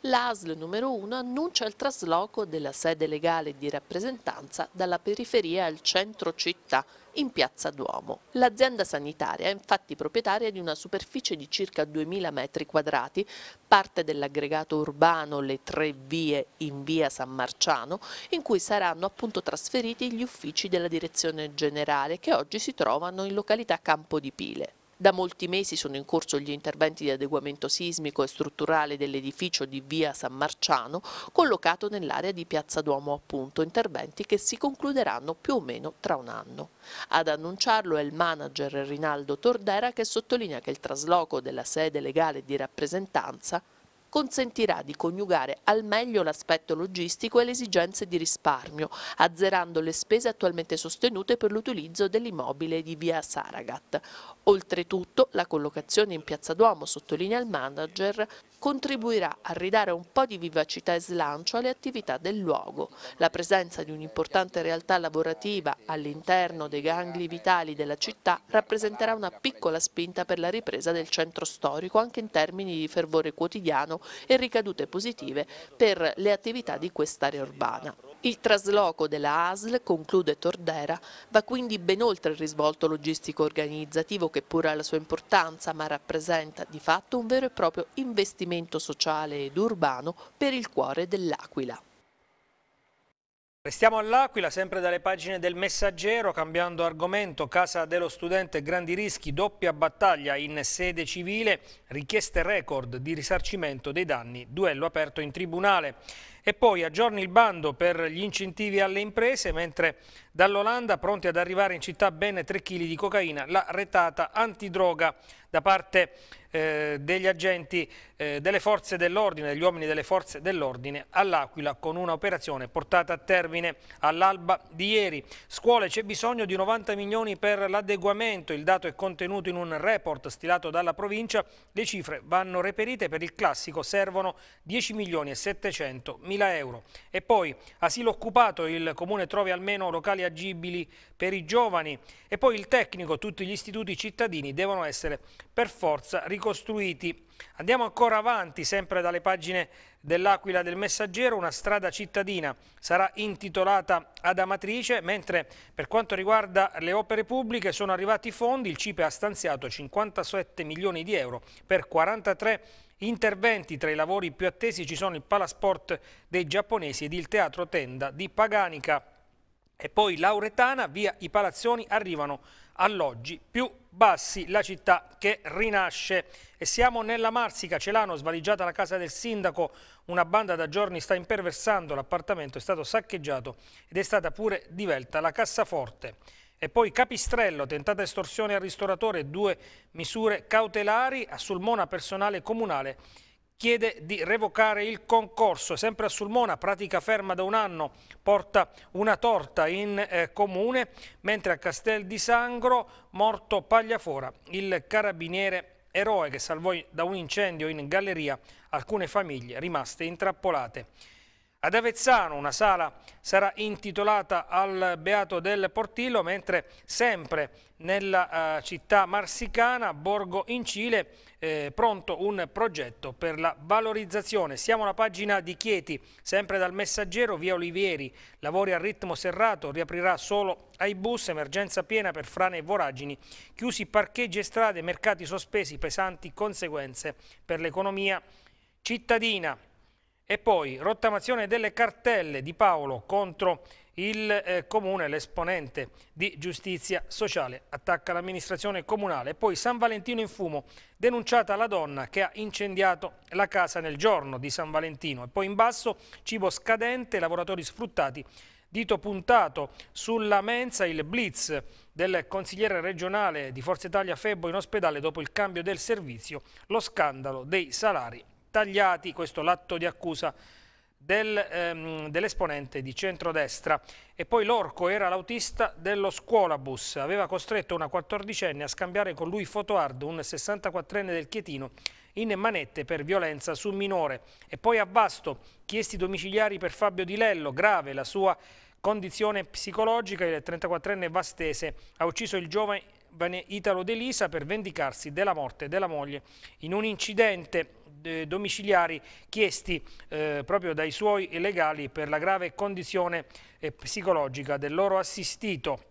l'ASL numero 1 annuncia il trasloco della sede legale di rappresentanza dalla periferia al centro città, in piazza Duomo. L'azienda sanitaria è infatti proprietaria di una superficie di circa 2.000 metri quadrati, parte dell'aggregato urbano Le Tre Vie in via San Marciano, in cui saranno appunto trasferiti gli uffici della direzione generale che oggi si trovano in località Campo di Pile. Da molti mesi sono in corso gli interventi di adeguamento sismico e strutturale dell'edificio di via San Marciano, collocato nell'area di Piazza Duomo appunto, interventi che si concluderanno più o meno tra un anno. Ad annunciarlo è il manager Rinaldo Tordera che sottolinea che il trasloco della sede legale di rappresentanza consentirà di coniugare al meglio l'aspetto logistico e le esigenze di risparmio, azzerando le spese attualmente sostenute per l'utilizzo dell'immobile di via Saragat. Oltretutto, la collocazione in Piazza Duomo, sottolinea il manager, contribuirà a ridare un po' di vivacità e slancio alle attività del luogo. La presenza di un'importante realtà lavorativa all'interno dei gangli vitali della città rappresenterà una piccola spinta per la ripresa del centro storico anche in termini di fervore quotidiano urbano e ricadute positive per le attività di quest'area urbana. Il trasloco della ASL, conclude Tordera, va quindi ben oltre il risvolto logistico organizzativo che pur ha la sua importanza ma rappresenta di fatto un vero e proprio investimento sociale ed urbano per il cuore dell'Aquila. Restiamo all'Aquila, sempre dalle pagine del Messaggero, cambiando argomento, Casa dello Studente, grandi rischi, doppia battaglia in sede civile, richieste record di risarcimento dei danni, duello aperto in tribunale. E poi aggiorni il bando per gli incentivi alle imprese, mentre dall'Olanda, pronti ad arrivare in città ben 3 kg di cocaina, la retata antidroga da parte eh, degli agenti eh, delle forze dell'ordine, degli uomini delle forze dell'ordine all'Aquila con un'operazione portata a termine all'alba di ieri. Scuole c'è bisogno di 90 milioni per l'adeguamento, il dato è contenuto in un report stilato dalla provincia, le cifre vanno reperite per il classico servono 10 milioni e 700 mila 4.000 euro. E poi asilo occupato, il Comune trovi almeno locali agibili per i giovani e poi il tecnico, tutti gli istituti cittadini devono essere per forza ricostruiti. Andiamo ancora avanti, sempre dalle pagine dell'Aquila del Messaggero, una strada cittadina sarà intitolata ad Amatrice, mentre per quanto riguarda le opere pubbliche sono arrivati i fondi, il CIPE ha stanziato 57 milioni di euro per 43 milioni Interventi tra i lavori più attesi ci sono il Palasport dei giapponesi ed il Teatro Tenda di Paganica. E poi Lauretana, via i Palazzoni, arrivano alloggi più bassi, la città che rinasce. E siamo nella Marsica, Celano, svaligiata la casa del sindaco, una banda da giorni sta imperversando, l'appartamento è stato saccheggiato ed è stata pure divelta la cassaforte. E poi Capistrello, tentata estorsione al ristoratore, due misure cautelari, a Sulmona personale comunale chiede di revocare il concorso. Sempre a Sulmona, pratica ferma da un anno, porta una torta in eh, comune, mentre a Castel di Sangro, morto Pagliafora, il carabiniere eroe che salvò da un incendio in galleria alcune famiglie rimaste intrappolate. Ad Avezzano una sala sarà intitolata al Beato del Portillo, mentre sempre nella eh, città marsicana, Borgo in Cile, eh, pronto un progetto per la valorizzazione. Siamo alla pagina di Chieti, sempre dal messaggero via Olivieri. Lavori a ritmo serrato, riaprirà solo ai bus, emergenza piena per frane e voragini, chiusi parcheggi e strade, mercati sospesi, pesanti conseguenze per l'economia cittadina. E poi rottamazione delle cartelle di Paolo contro il eh, comune, l'esponente di giustizia sociale, attacca l'amministrazione comunale. Poi San Valentino in fumo, denunciata la donna che ha incendiato la casa nel giorno di San Valentino. E poi in basso cibo scadente, lavoratori sfruttati dito puntato sulla mensa il blitz del consigliere regionale di Forza Italia Febbo in ospedale dopo il cambio del servizio, lo scandalo dei salari tagliati, questo l'atto di accusa del, ehm, dell'esponente di centrodestra. E poi l'orco era l'autista dello scuolabus, aveva costretto una 14enne a scambiare con lui Fotoard, un 64enne del Chietino, in manette per violenza su minore. E poi a Vasto, chiesti domiciliari per Fabio Di Lello, grave la sua condizione psicologica, il 34enne Vastese ha ucciso il giovane Italo De Lisa per vendicarsi della morte della moglie in un incidente domiciliari chiesti eh, proprio dai suoi legali per la grave condizione eh, psicologica del loro assistito.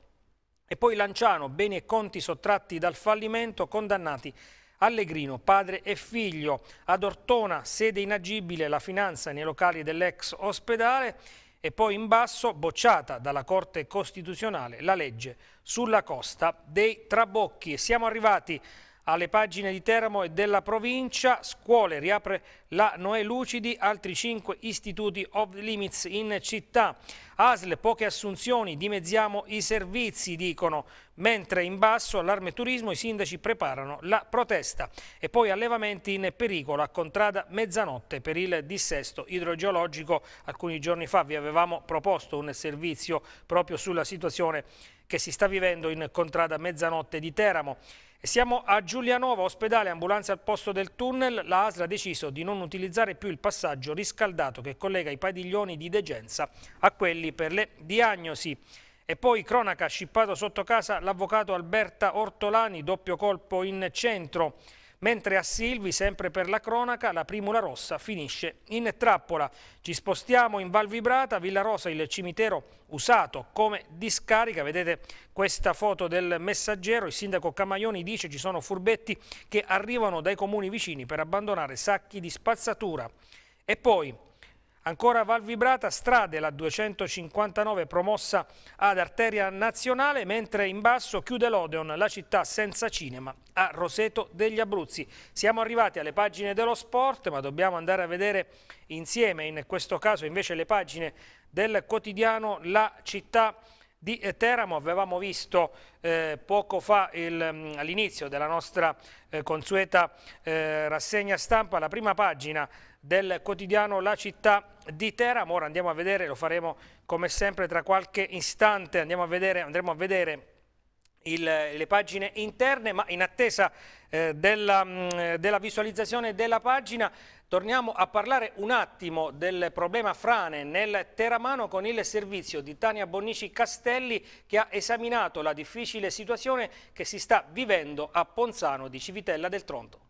E poi Lanciano, beni e conti sottratti dal fallimento, condannati Allegrino, padre e figlio. Ad Ortona, sede inagibile, la finanza nei locali dell'ex ospedale e poi in basso, bocciata dalla Corte Costituzionale, la legge sulla costa dei Trabocchi. E Siamo arrivati alle pagine di Teramo e della provincia, scuole, riapre la Noè Lucidi, altri 5 istituti of limits in città, ASL, poche assunzioni, dimezziamo i servizi, dicono, mentre in basso allarme turismo i sindaci preparano la protesta e poi allevamenti in pericolo a contrada mezzanotte per il dissesto idrogeologico. Alcuni giorni fa vi avevamo proposto un servizio proprio sulla situazione che si sta vivendo in contrada mezzanotte di Teramo. Siamo a Giulianova, ospedale, ambulanze al posto del tunnel. La ASRA ha deciso di non utilizzare più il passaggio riscaldato che collega i padiglioni di degenza a quelli per le diagnosi. E poi cronaca, scippato sotto casa l'avvocato Alberta Ortolani, doppio colpo in centro mentre a Silvi, sempre per la cronaca, la primula rossa finisce in trappola. Ci spostiamo in Val Vibrata, Villa Rosa, il cimitero usato come discarica, vedete questa foto del messaggero, il sindaco Camaglioni dice ci sono furbetti che arrivano dai comuni vicini per abbandonare sacchi di spazzatura. E poi Ancora Val Vibrata, strade la 259 promossa ad arteria nazionale, mentre in basso chiude l'Odeon, la città senza cinema, a Roseto degli Abruzzi. Siamo arrivati alle pagine dello sport, ma dobbiamo andare a vedere insieme, in questo caso invece le pagine del quotidiano La città di Teramo. Avevamo visto eh, poco fa mm, all'inizio della nostra eh, consueta eh, rassegna stampa la prima pagina del quotidiano La Città di Teramo. Ora andiamo a vedere, lo faremo come sempre tra qualche istante, andiamo a vedere, andremo a vedere il, le pagine interne, ma in attesa eh, della, mh, mm, della visualizzazione della pagina torniamo a parlare un attimo del problema frane nel Teramano con il servizio di Tania Bonnici Castelli che ha esaminato la difficile situazione che si sta vivendo a Ponzano di Civitella del Tronto.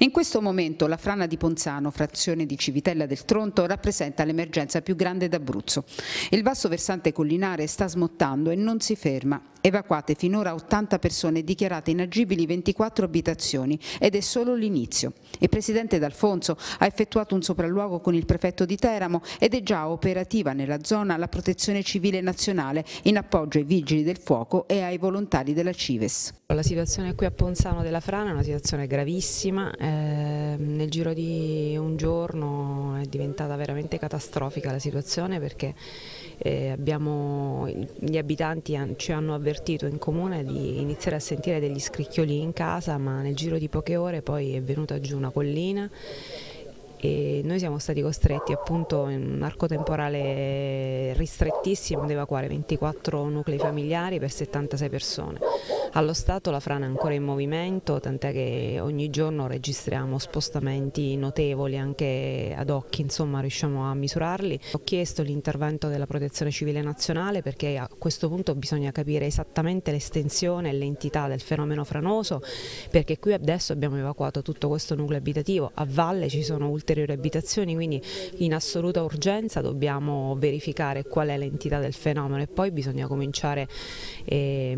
In questo momento la frana di Ponzano, frazione di Civitella del Tronto, rappresenta l'emergenza più grande d'Abruzzo. Il vasto versante collinare sta smottando e non si ferma. Evacuate finora 80 persone e dichiarate inagibili 24 abitazioni ed è solo l'inizio. Il presidente D'Alfonso ha effettuato un sopralluogo con il prefetto di Teramo ed è già operativa nella zona la protezione civile nazionale in appoggio ai vigili del fuoco e ai volontari della Cives. La situazione qui a Ponzano della Frana è una situazione gravissima, eh, nel giro di un giorno è diventata veramente catastrofica la situazione perché eh, abbiamo, gli abitanti ci hanno avvertito in comune di iniziare a sentire degli scricchioli in casa ma nel giro di poche ore poi è venuta giù una collina e noi siamo stati costretti appunto in un arco temporale ristrettissimo ad evacuare 24 nuclei familiari per 76 persone. Allo Stato la frana è ancora in movimento, tant'è che ogni giorno registriamo spostamenti notevoli anche ad occhi, insomma riusciamo a misurarli. Ho chiesto l'intervento della Protezione Civile Nazionale perché a questo punto bisogna capire esattamente l'estensione e l'entità del fenomeno franoso perché qui adesso abbiamo evacuato tutto questo nucleo abitativo, a valle ci sono ulteriori abitazioni quindi in assoluta urgenza dobbiamo verificare qual è l'entità del fenomeno e poi bisogna cominciare eh,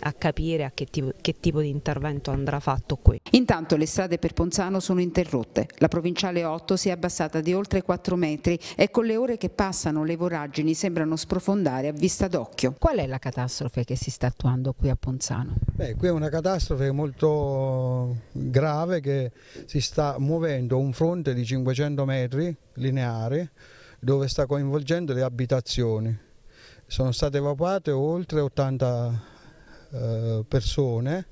a capire capire a che tipo, che tipo di intervento andrà fatto qui. Intanto le strade per Ponzano sono interrotte, la provinciale 8 si è abbassata di oltre 4 metri e con le ore che passano le voragini sembrano sprofondare a vista d'occhio. Qual è la catastrofe che si sta attuando qui a Ponzano? Beh, qui è una catastrofe molto grave che si sta muovendo un fronte di 500 metri lineare dove sta coinvolgendo le abitazioni. Sono state evacuate oltre 80 metri eh, persone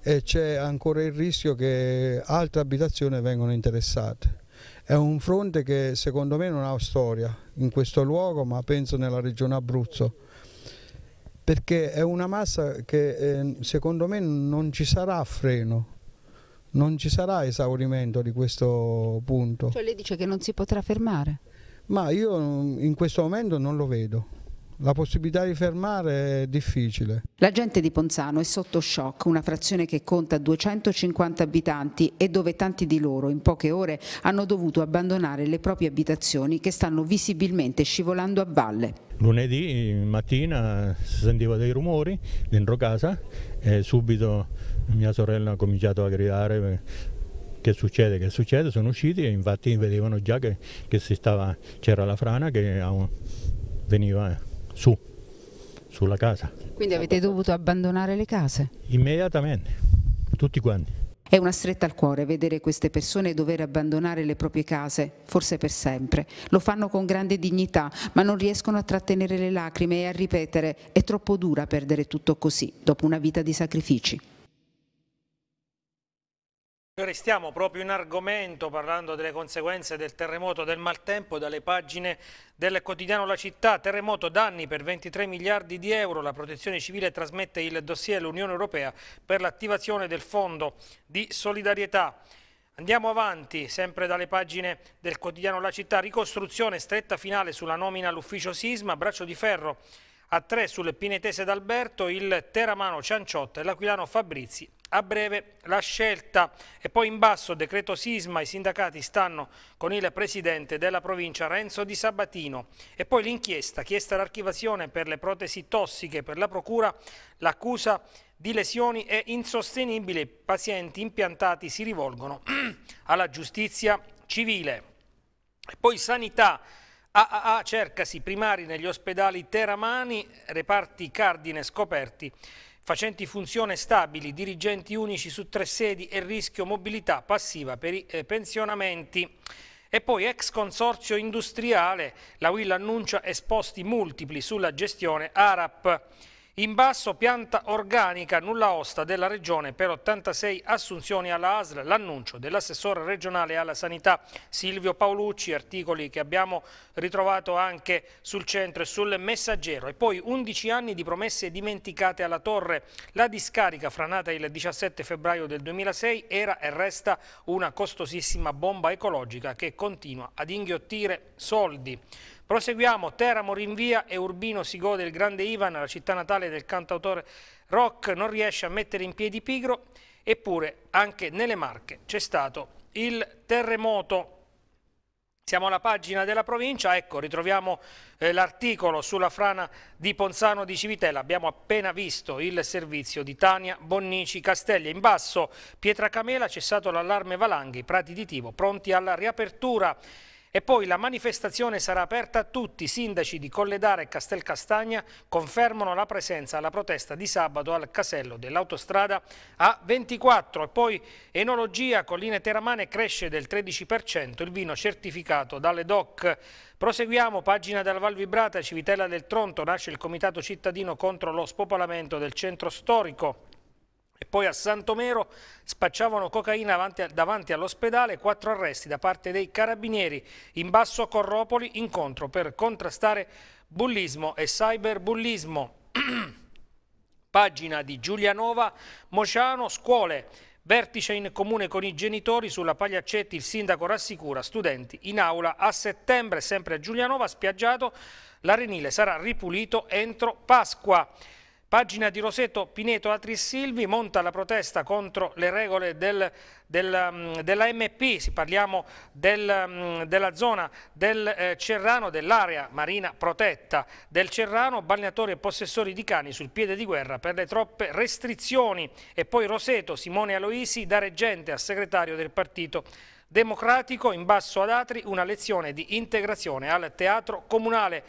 e c'è ancora il rischio che altre abitazioni vengano interessate. È un fronte che secondo me non ha storia in questo luogo, ma penso nella regione Abruzzo, perché è una massa che eh, secondo me non ci sarà freno, non ci sarà esaurimento di questo punto. Cioè lei dice che non si potrà fermare? Ma io mm, in questo momento non lo vedo. La possibilità di fermare è difficile. La gente di Ponzano è sotto shock, una frazione che conta 250 abitanti e dove tanti di loro in poche ore hanno dovuto abbandonare le proprie abitazioni che stanno visibilmente scivolando a valle. Lunedì mattina si sentiva dei rumori dentro casa e subito mia sorella ha cominciato a gridare eh, che succede, che succede, sono usciti e infatti vedevano già che, c'era la frana che veniva eh, su, sulla casa. Quindi avete dovuto abbandonare le case? Immediatamente, tutti quanti. È una stretta al cuore vedere queste persone dover abbandonare le proprie case, forse per sempre. Lo fanno con grande dignità, ma non riescono a trattenere le lacrime e a ripetere è troppo dura perdere tutto così, dopo una vita di sacrifici restiamo proprio in argomento parlando delle conseguenze del terremoto del maltempo dalle pagine del quotidiano La Città. Terremoto danni per 23 miliardi di euro. La protezione civile trasmette il dossier all'Unione Europea per l'attivazione del fondo di solidarietà. Andiamo avanti, sempre dalle pagine del quotidiano La Città. Ricostruzione stretta finale sulla nomina all'ufficio sisma, braccio di ferro a 3 sulle Pinetese d'Alberto, il Teramano Cianciotto e l'Aquilano Fabrizi. A breve la scelta e poi in basso decreto sisma, i sindacati stanno con il presidente della provincia Renzo Di Sabatino e poi l'inchiesta chiesta l'archivazione per le protesi tossiche per la procura, l'accusa di lesioni è insostenibile, i pazienti impiantati si rivolgono alla giustizia civile. E poi sanità AAA cercasi primari negli ospedali Teramani, reparti cardine scoperti, facenti funzione stabili, dirigenti unici su tre sedi e rischio mobilità passiva per i eh, pensionamenti. E poi ex consorzio industriale, la Will annuncia esposti multipli sulla gestione ARAP. In basso pianta organica nulla osta della regione per 86 assunzioni alla ASL, l'annuncio dell'assessore regionale alla sanità Silvio Paolucci, articoli che abbiamo ritrovato anche sul centro e sul messaggero e poi 11 anni di promesse dimenticate alla torre. La discarica franata il 17 febbraio del 2006 era e resta una costosissima bomba ecologica che continua ad inghiottire soldi. Proseguiamo, Teramo rinvia e Urbino si gode il grande Ivan, la città natale del cantautore rock, non riesce a mettere in piedi Pigro, eppure anche nelle Marche c'è stato il terremoto. Siamo alla pagina della provincia, ecco ritroviamo eh, l'articolo sulla frana di Ponzano di Civitella, abbiamo appena visto il servizio di Tania Bonnici Castelli. In basso Pietra Camela, cessato l'allarme Valanghi, Prati di Tivo, pronti alla riapertura. E poi la manifestazione sarà aperta a tutti. I sindaci di Colledara e Castelcastagna confermano la presenza alla protesta di sabato al casello dell'autostrada A24. E poi enologia, Colline Teramane cresce del 13%, il vino certificato dalle DOC. Proseguiamo, pagina della Val Vibrata, Civitella del Tronto, nasce il Comitato Cittadino contro lo spopolamento del centro storico. E poi a Santomero spacciavano cocaina davanti, davanti all'ospedale, quattro arresti da parte dei carabinieri. In basso a Corropoli incontro per contrastare bullismo e cyberbullismo. Pagina di Giulianova, Mociano, scuole. Vertice in comune con i genitori sulla Pagliaccetti, il sindaco rassicura studenti in aula a settembre, sempre a Giulianova, spiaggiato, l'arenile sarà ripulito entro Pasqua. Pagina di Roseto, Pineto, altri Silvi, monta la protesta contro le regole del, del, mm, della MP, si parliamo del, mm, della zona del eh, Cerrano, dell'area marina protetta del Cerrano, balneatori e possessori di cani sul piede di guerra per le troppe restrizioni e poi Roseto, Simone Aloisi, da reggente a segretario del partito democratico, in basso ad Atri una lezione di integrazione al teatro comunale.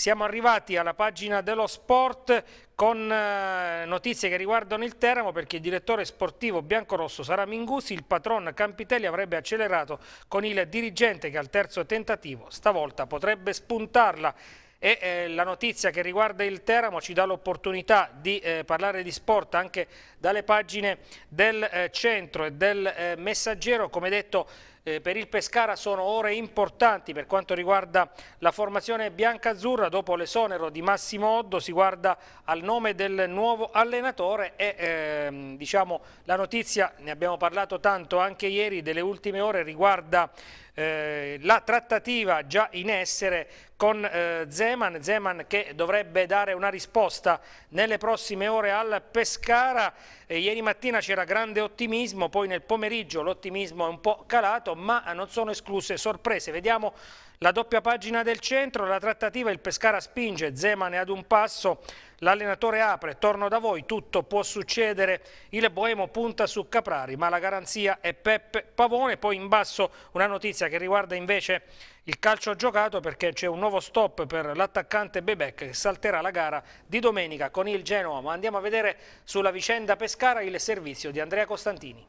Siamo arrivati alla pagina dello sport con eh, notizie che riguardano il Teramo perché il direttore sportivo biancorosso sarà Mingusi, il patron Campitelli avrebbe accelerato con il dirigente che al terzo tentativo stavolta potrebbe spuntarla e eh, la notizia che riguarda il Teramo ci dà l'opportunità di eh, parlare di sport anche dalle pagine del eh, centro e del eh, messaggero come detto eh, per il Pescara sono ore importanti per quanto riguarda la formazione bianca-azzurra. Dopo l'esonero di Massimo Oddo si guarda al nome del nuovo allenatore e ehm, diciamo, la notizia, ne abbiamo parlato tanto anche ieri, delle ultime ore riguarda eh, la trattativa già in essere con eh, Zeman, Zeman che dovrebbe dare una risposta nelle prossime ore al Pescara, eh, ieri mattina c'era grande ottimismo, poi nel pomeriggio l'ottimismo è un po' calato ma non sono escluse sorprese, vediamo la doppia pagina del centro, la trattativa, il Pescara spinge, Zeman è ad un passo, l'allenatore apre, torno da voi, tutto può succedere, il Boemo punta su Caprari, ma la garanzia è Peppe Pavone, poi in basso una notizia che riguarda invece il calcio giocato perché c'è un nuovo stop per l'attaccante Bebek che salterà la gara di domenica con il Genoa, ma andiamo a vedere sulla vicenda Pescara il servizio di Andrea Costantini.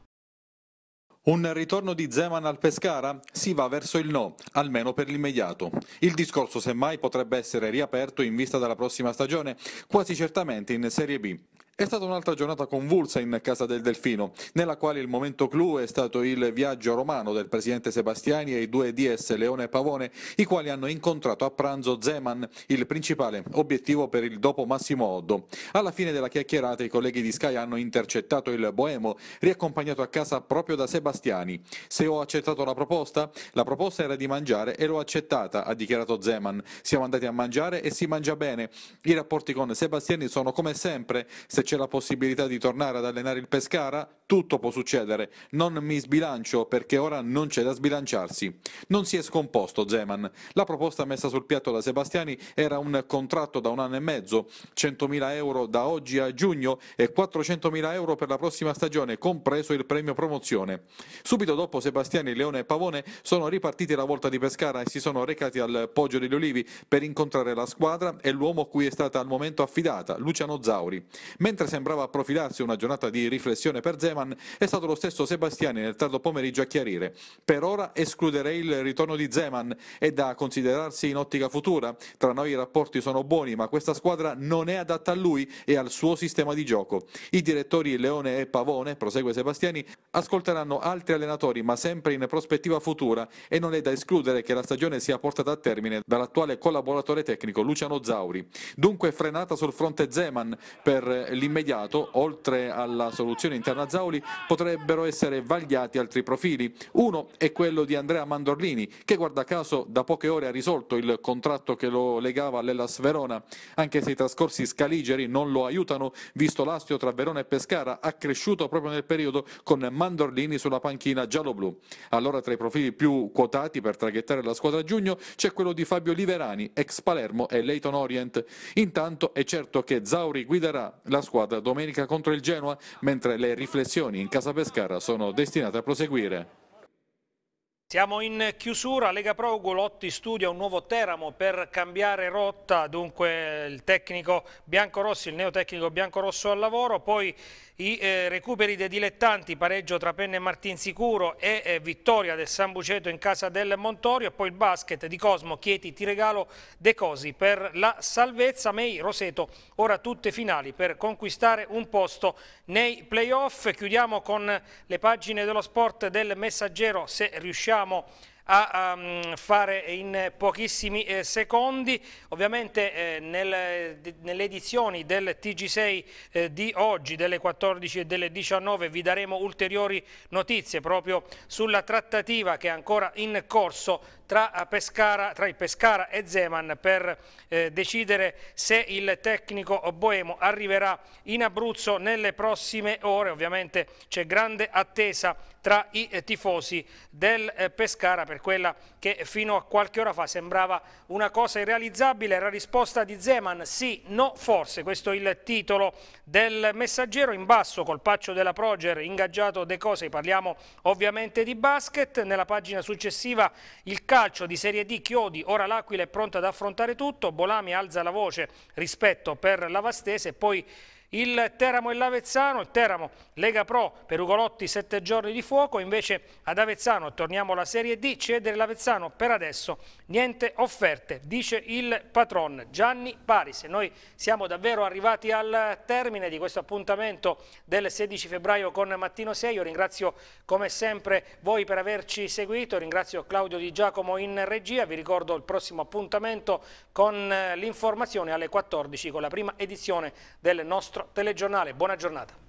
Un ritorno di Zeman al Pescara? Si va verso il no, almeno per l'immediato. Il discorso semmai potrebbe essere riaperto in vista della prossima stagione, quasi certamente in Serie B. È stata un'altra giornata convulsa in Casa del Delfino, nella quale il momento clou è stato il viaggio romano del presidente Sebastiani e i due DS Leone e Pavone, i quali hanno incontrato a pranzo Zeman, il principale obiettivo per il dopo Massimo Oddo. Alla fine della chiacchierata i colleghi di Sky hanno intercettato il Boemo, riaccompagnato a casa proprio da Sebastiani. Se ho accettato la proposta? La proposta era di mangiare e l'ho accettata, ha dichiarato Zeman. Siamo andati a mangiare e si mangia bene. I rapporti con Sebastiani sono come sempre. Se c'è la possibilità di tornare ad allenare il Pescara, tutto può succedere. Non mi sbilancio perché ora non c'è da sbilanciarsi. Non si è scomposto Zeman. La proposta messa sul piatto da Sebastiani era un contratto da un anno e mezzo, 100.000 euro da oggi a giugno e 400.000 euro per la prossima stagione, compreso il premio promozione. Subito dopo Sebastiani, Leone e Pavone sono ripartiti la volta di Pescara e si sono recati al Poggio degli Olivi per incontrare la squadra e l'uomo cui è stata al momento affidata, Luciano Zauri. Mentre Mentre sembrava profilarsi una giornata di riflessione per Zeman, è stato lo stesso Sebastiani nel tardo pomeriggio a chiarire. Per ora escluderei il ritorno di Zeman, è da considerarsi in ottica futura. Tra noi i rapporti sono buoni, ma questa squadra non è adatta a lui e al suo sistema di gioco. I direttori Leone e Pavone, prosegue Sebastiani, ascolteranno altri allenatori, ma sempre in prospettiva futura e non è da escludere che la stagione sia portata a termine dall'attuale collaboratore tecnico Luciano Zauri. Dunque frenata sul fronte Zeman per il nell'immediato, oltre alla soluzione interna Zauli, potrebbero essere vagliati altri profili. Uno è quello di Andrea Mandorlini, che guarda caso da poche ore ha risolto il contratto che lo legava all'Elas Verona, anche se i trascorsi scaligeri non lo aiutano, visto l'astio tra Verona e Pescara, accresciuto proprio nel periodo con Mandorlini sulla panchina giallo-blu. Allora tra i profili più quotati per traghettare la squadra a giugno c'è quello di Fabio Liverani, ex Palermo e Leighton Orient. Intanto è certo che Zauri guiderà la squadra squadra domenica contro il Genoa, mentre le riflessioni in casa Pescara sono destinate a proseguire. Siamo in chiusura, Lega Pro Golotti studia un nuovo Teramo per cambiare rotta, dunque il tecnico biancorossi, il neotecnico biancorosso al lavoro, poi i eh, recuperi dei dilettanti, pareggio tra Penne e Martinsicuro e eh, vittoria del San Buceto in casa del Montorio e poi il basket di Cosmo, Chieti, ti regalo De Cosi per la salvezza, May, Roseto, ora tutte finali per conquistare un posto nei playoff. Chiudiamo con le pagine dello sport del messaggero se riusciamo a a, a ehm, fare in pochissimi eh, secondi. Ovviamente eh, nel, nelle edizioni del TG6 eh, di oggi, delle 14 e delle 19, vi daremo ulteriori notizie proprio sulla trattativa che è ancora in corso tra, eh, Pescara, tra il Pescara e Zeman per eh, decidere se il tecnico Boemo arriverà in Abruzzo nelle prossime ore. Ovviamente c'è grande attesa tra i eh, tifosi del eh, Pescara per quella che fino a qualche ora fa sembrava una cosa irrealizzabile. La risposta di Zeman sì, no, forse. Questo è il titolo del messaggero in basso, colpaccio della Proger, ingaggiato De Cose. Parliamo ovviamente di basket. Nella pagina successiva il calcio di Serie D Chiodi, ora l'Aquila è pronta ad affrontare tutto. Bolami alza la voce rispetto per la Vastese e poi il Teramo e l'Avezzano, il Teramo Lega Pro per Ugolotti 7 giorni di fuoco, invece ad Avezzano torniamo alla Serie D, cedere l'Avezzano per adesso niente offerte, dice il patron Gianni Paris. noi siamo davvero arrivati al termine di questo appuntamento del 16 febbraio con Mattino 6, io ringrazio come sempre voi per averci seguito, ringrazio Claudio Di Giacomo in regia, vi ricordo il prossimo appuntamento con l'informazione alle 14 con la prima edizione del nostro nostro telegiornale. Buona giornata.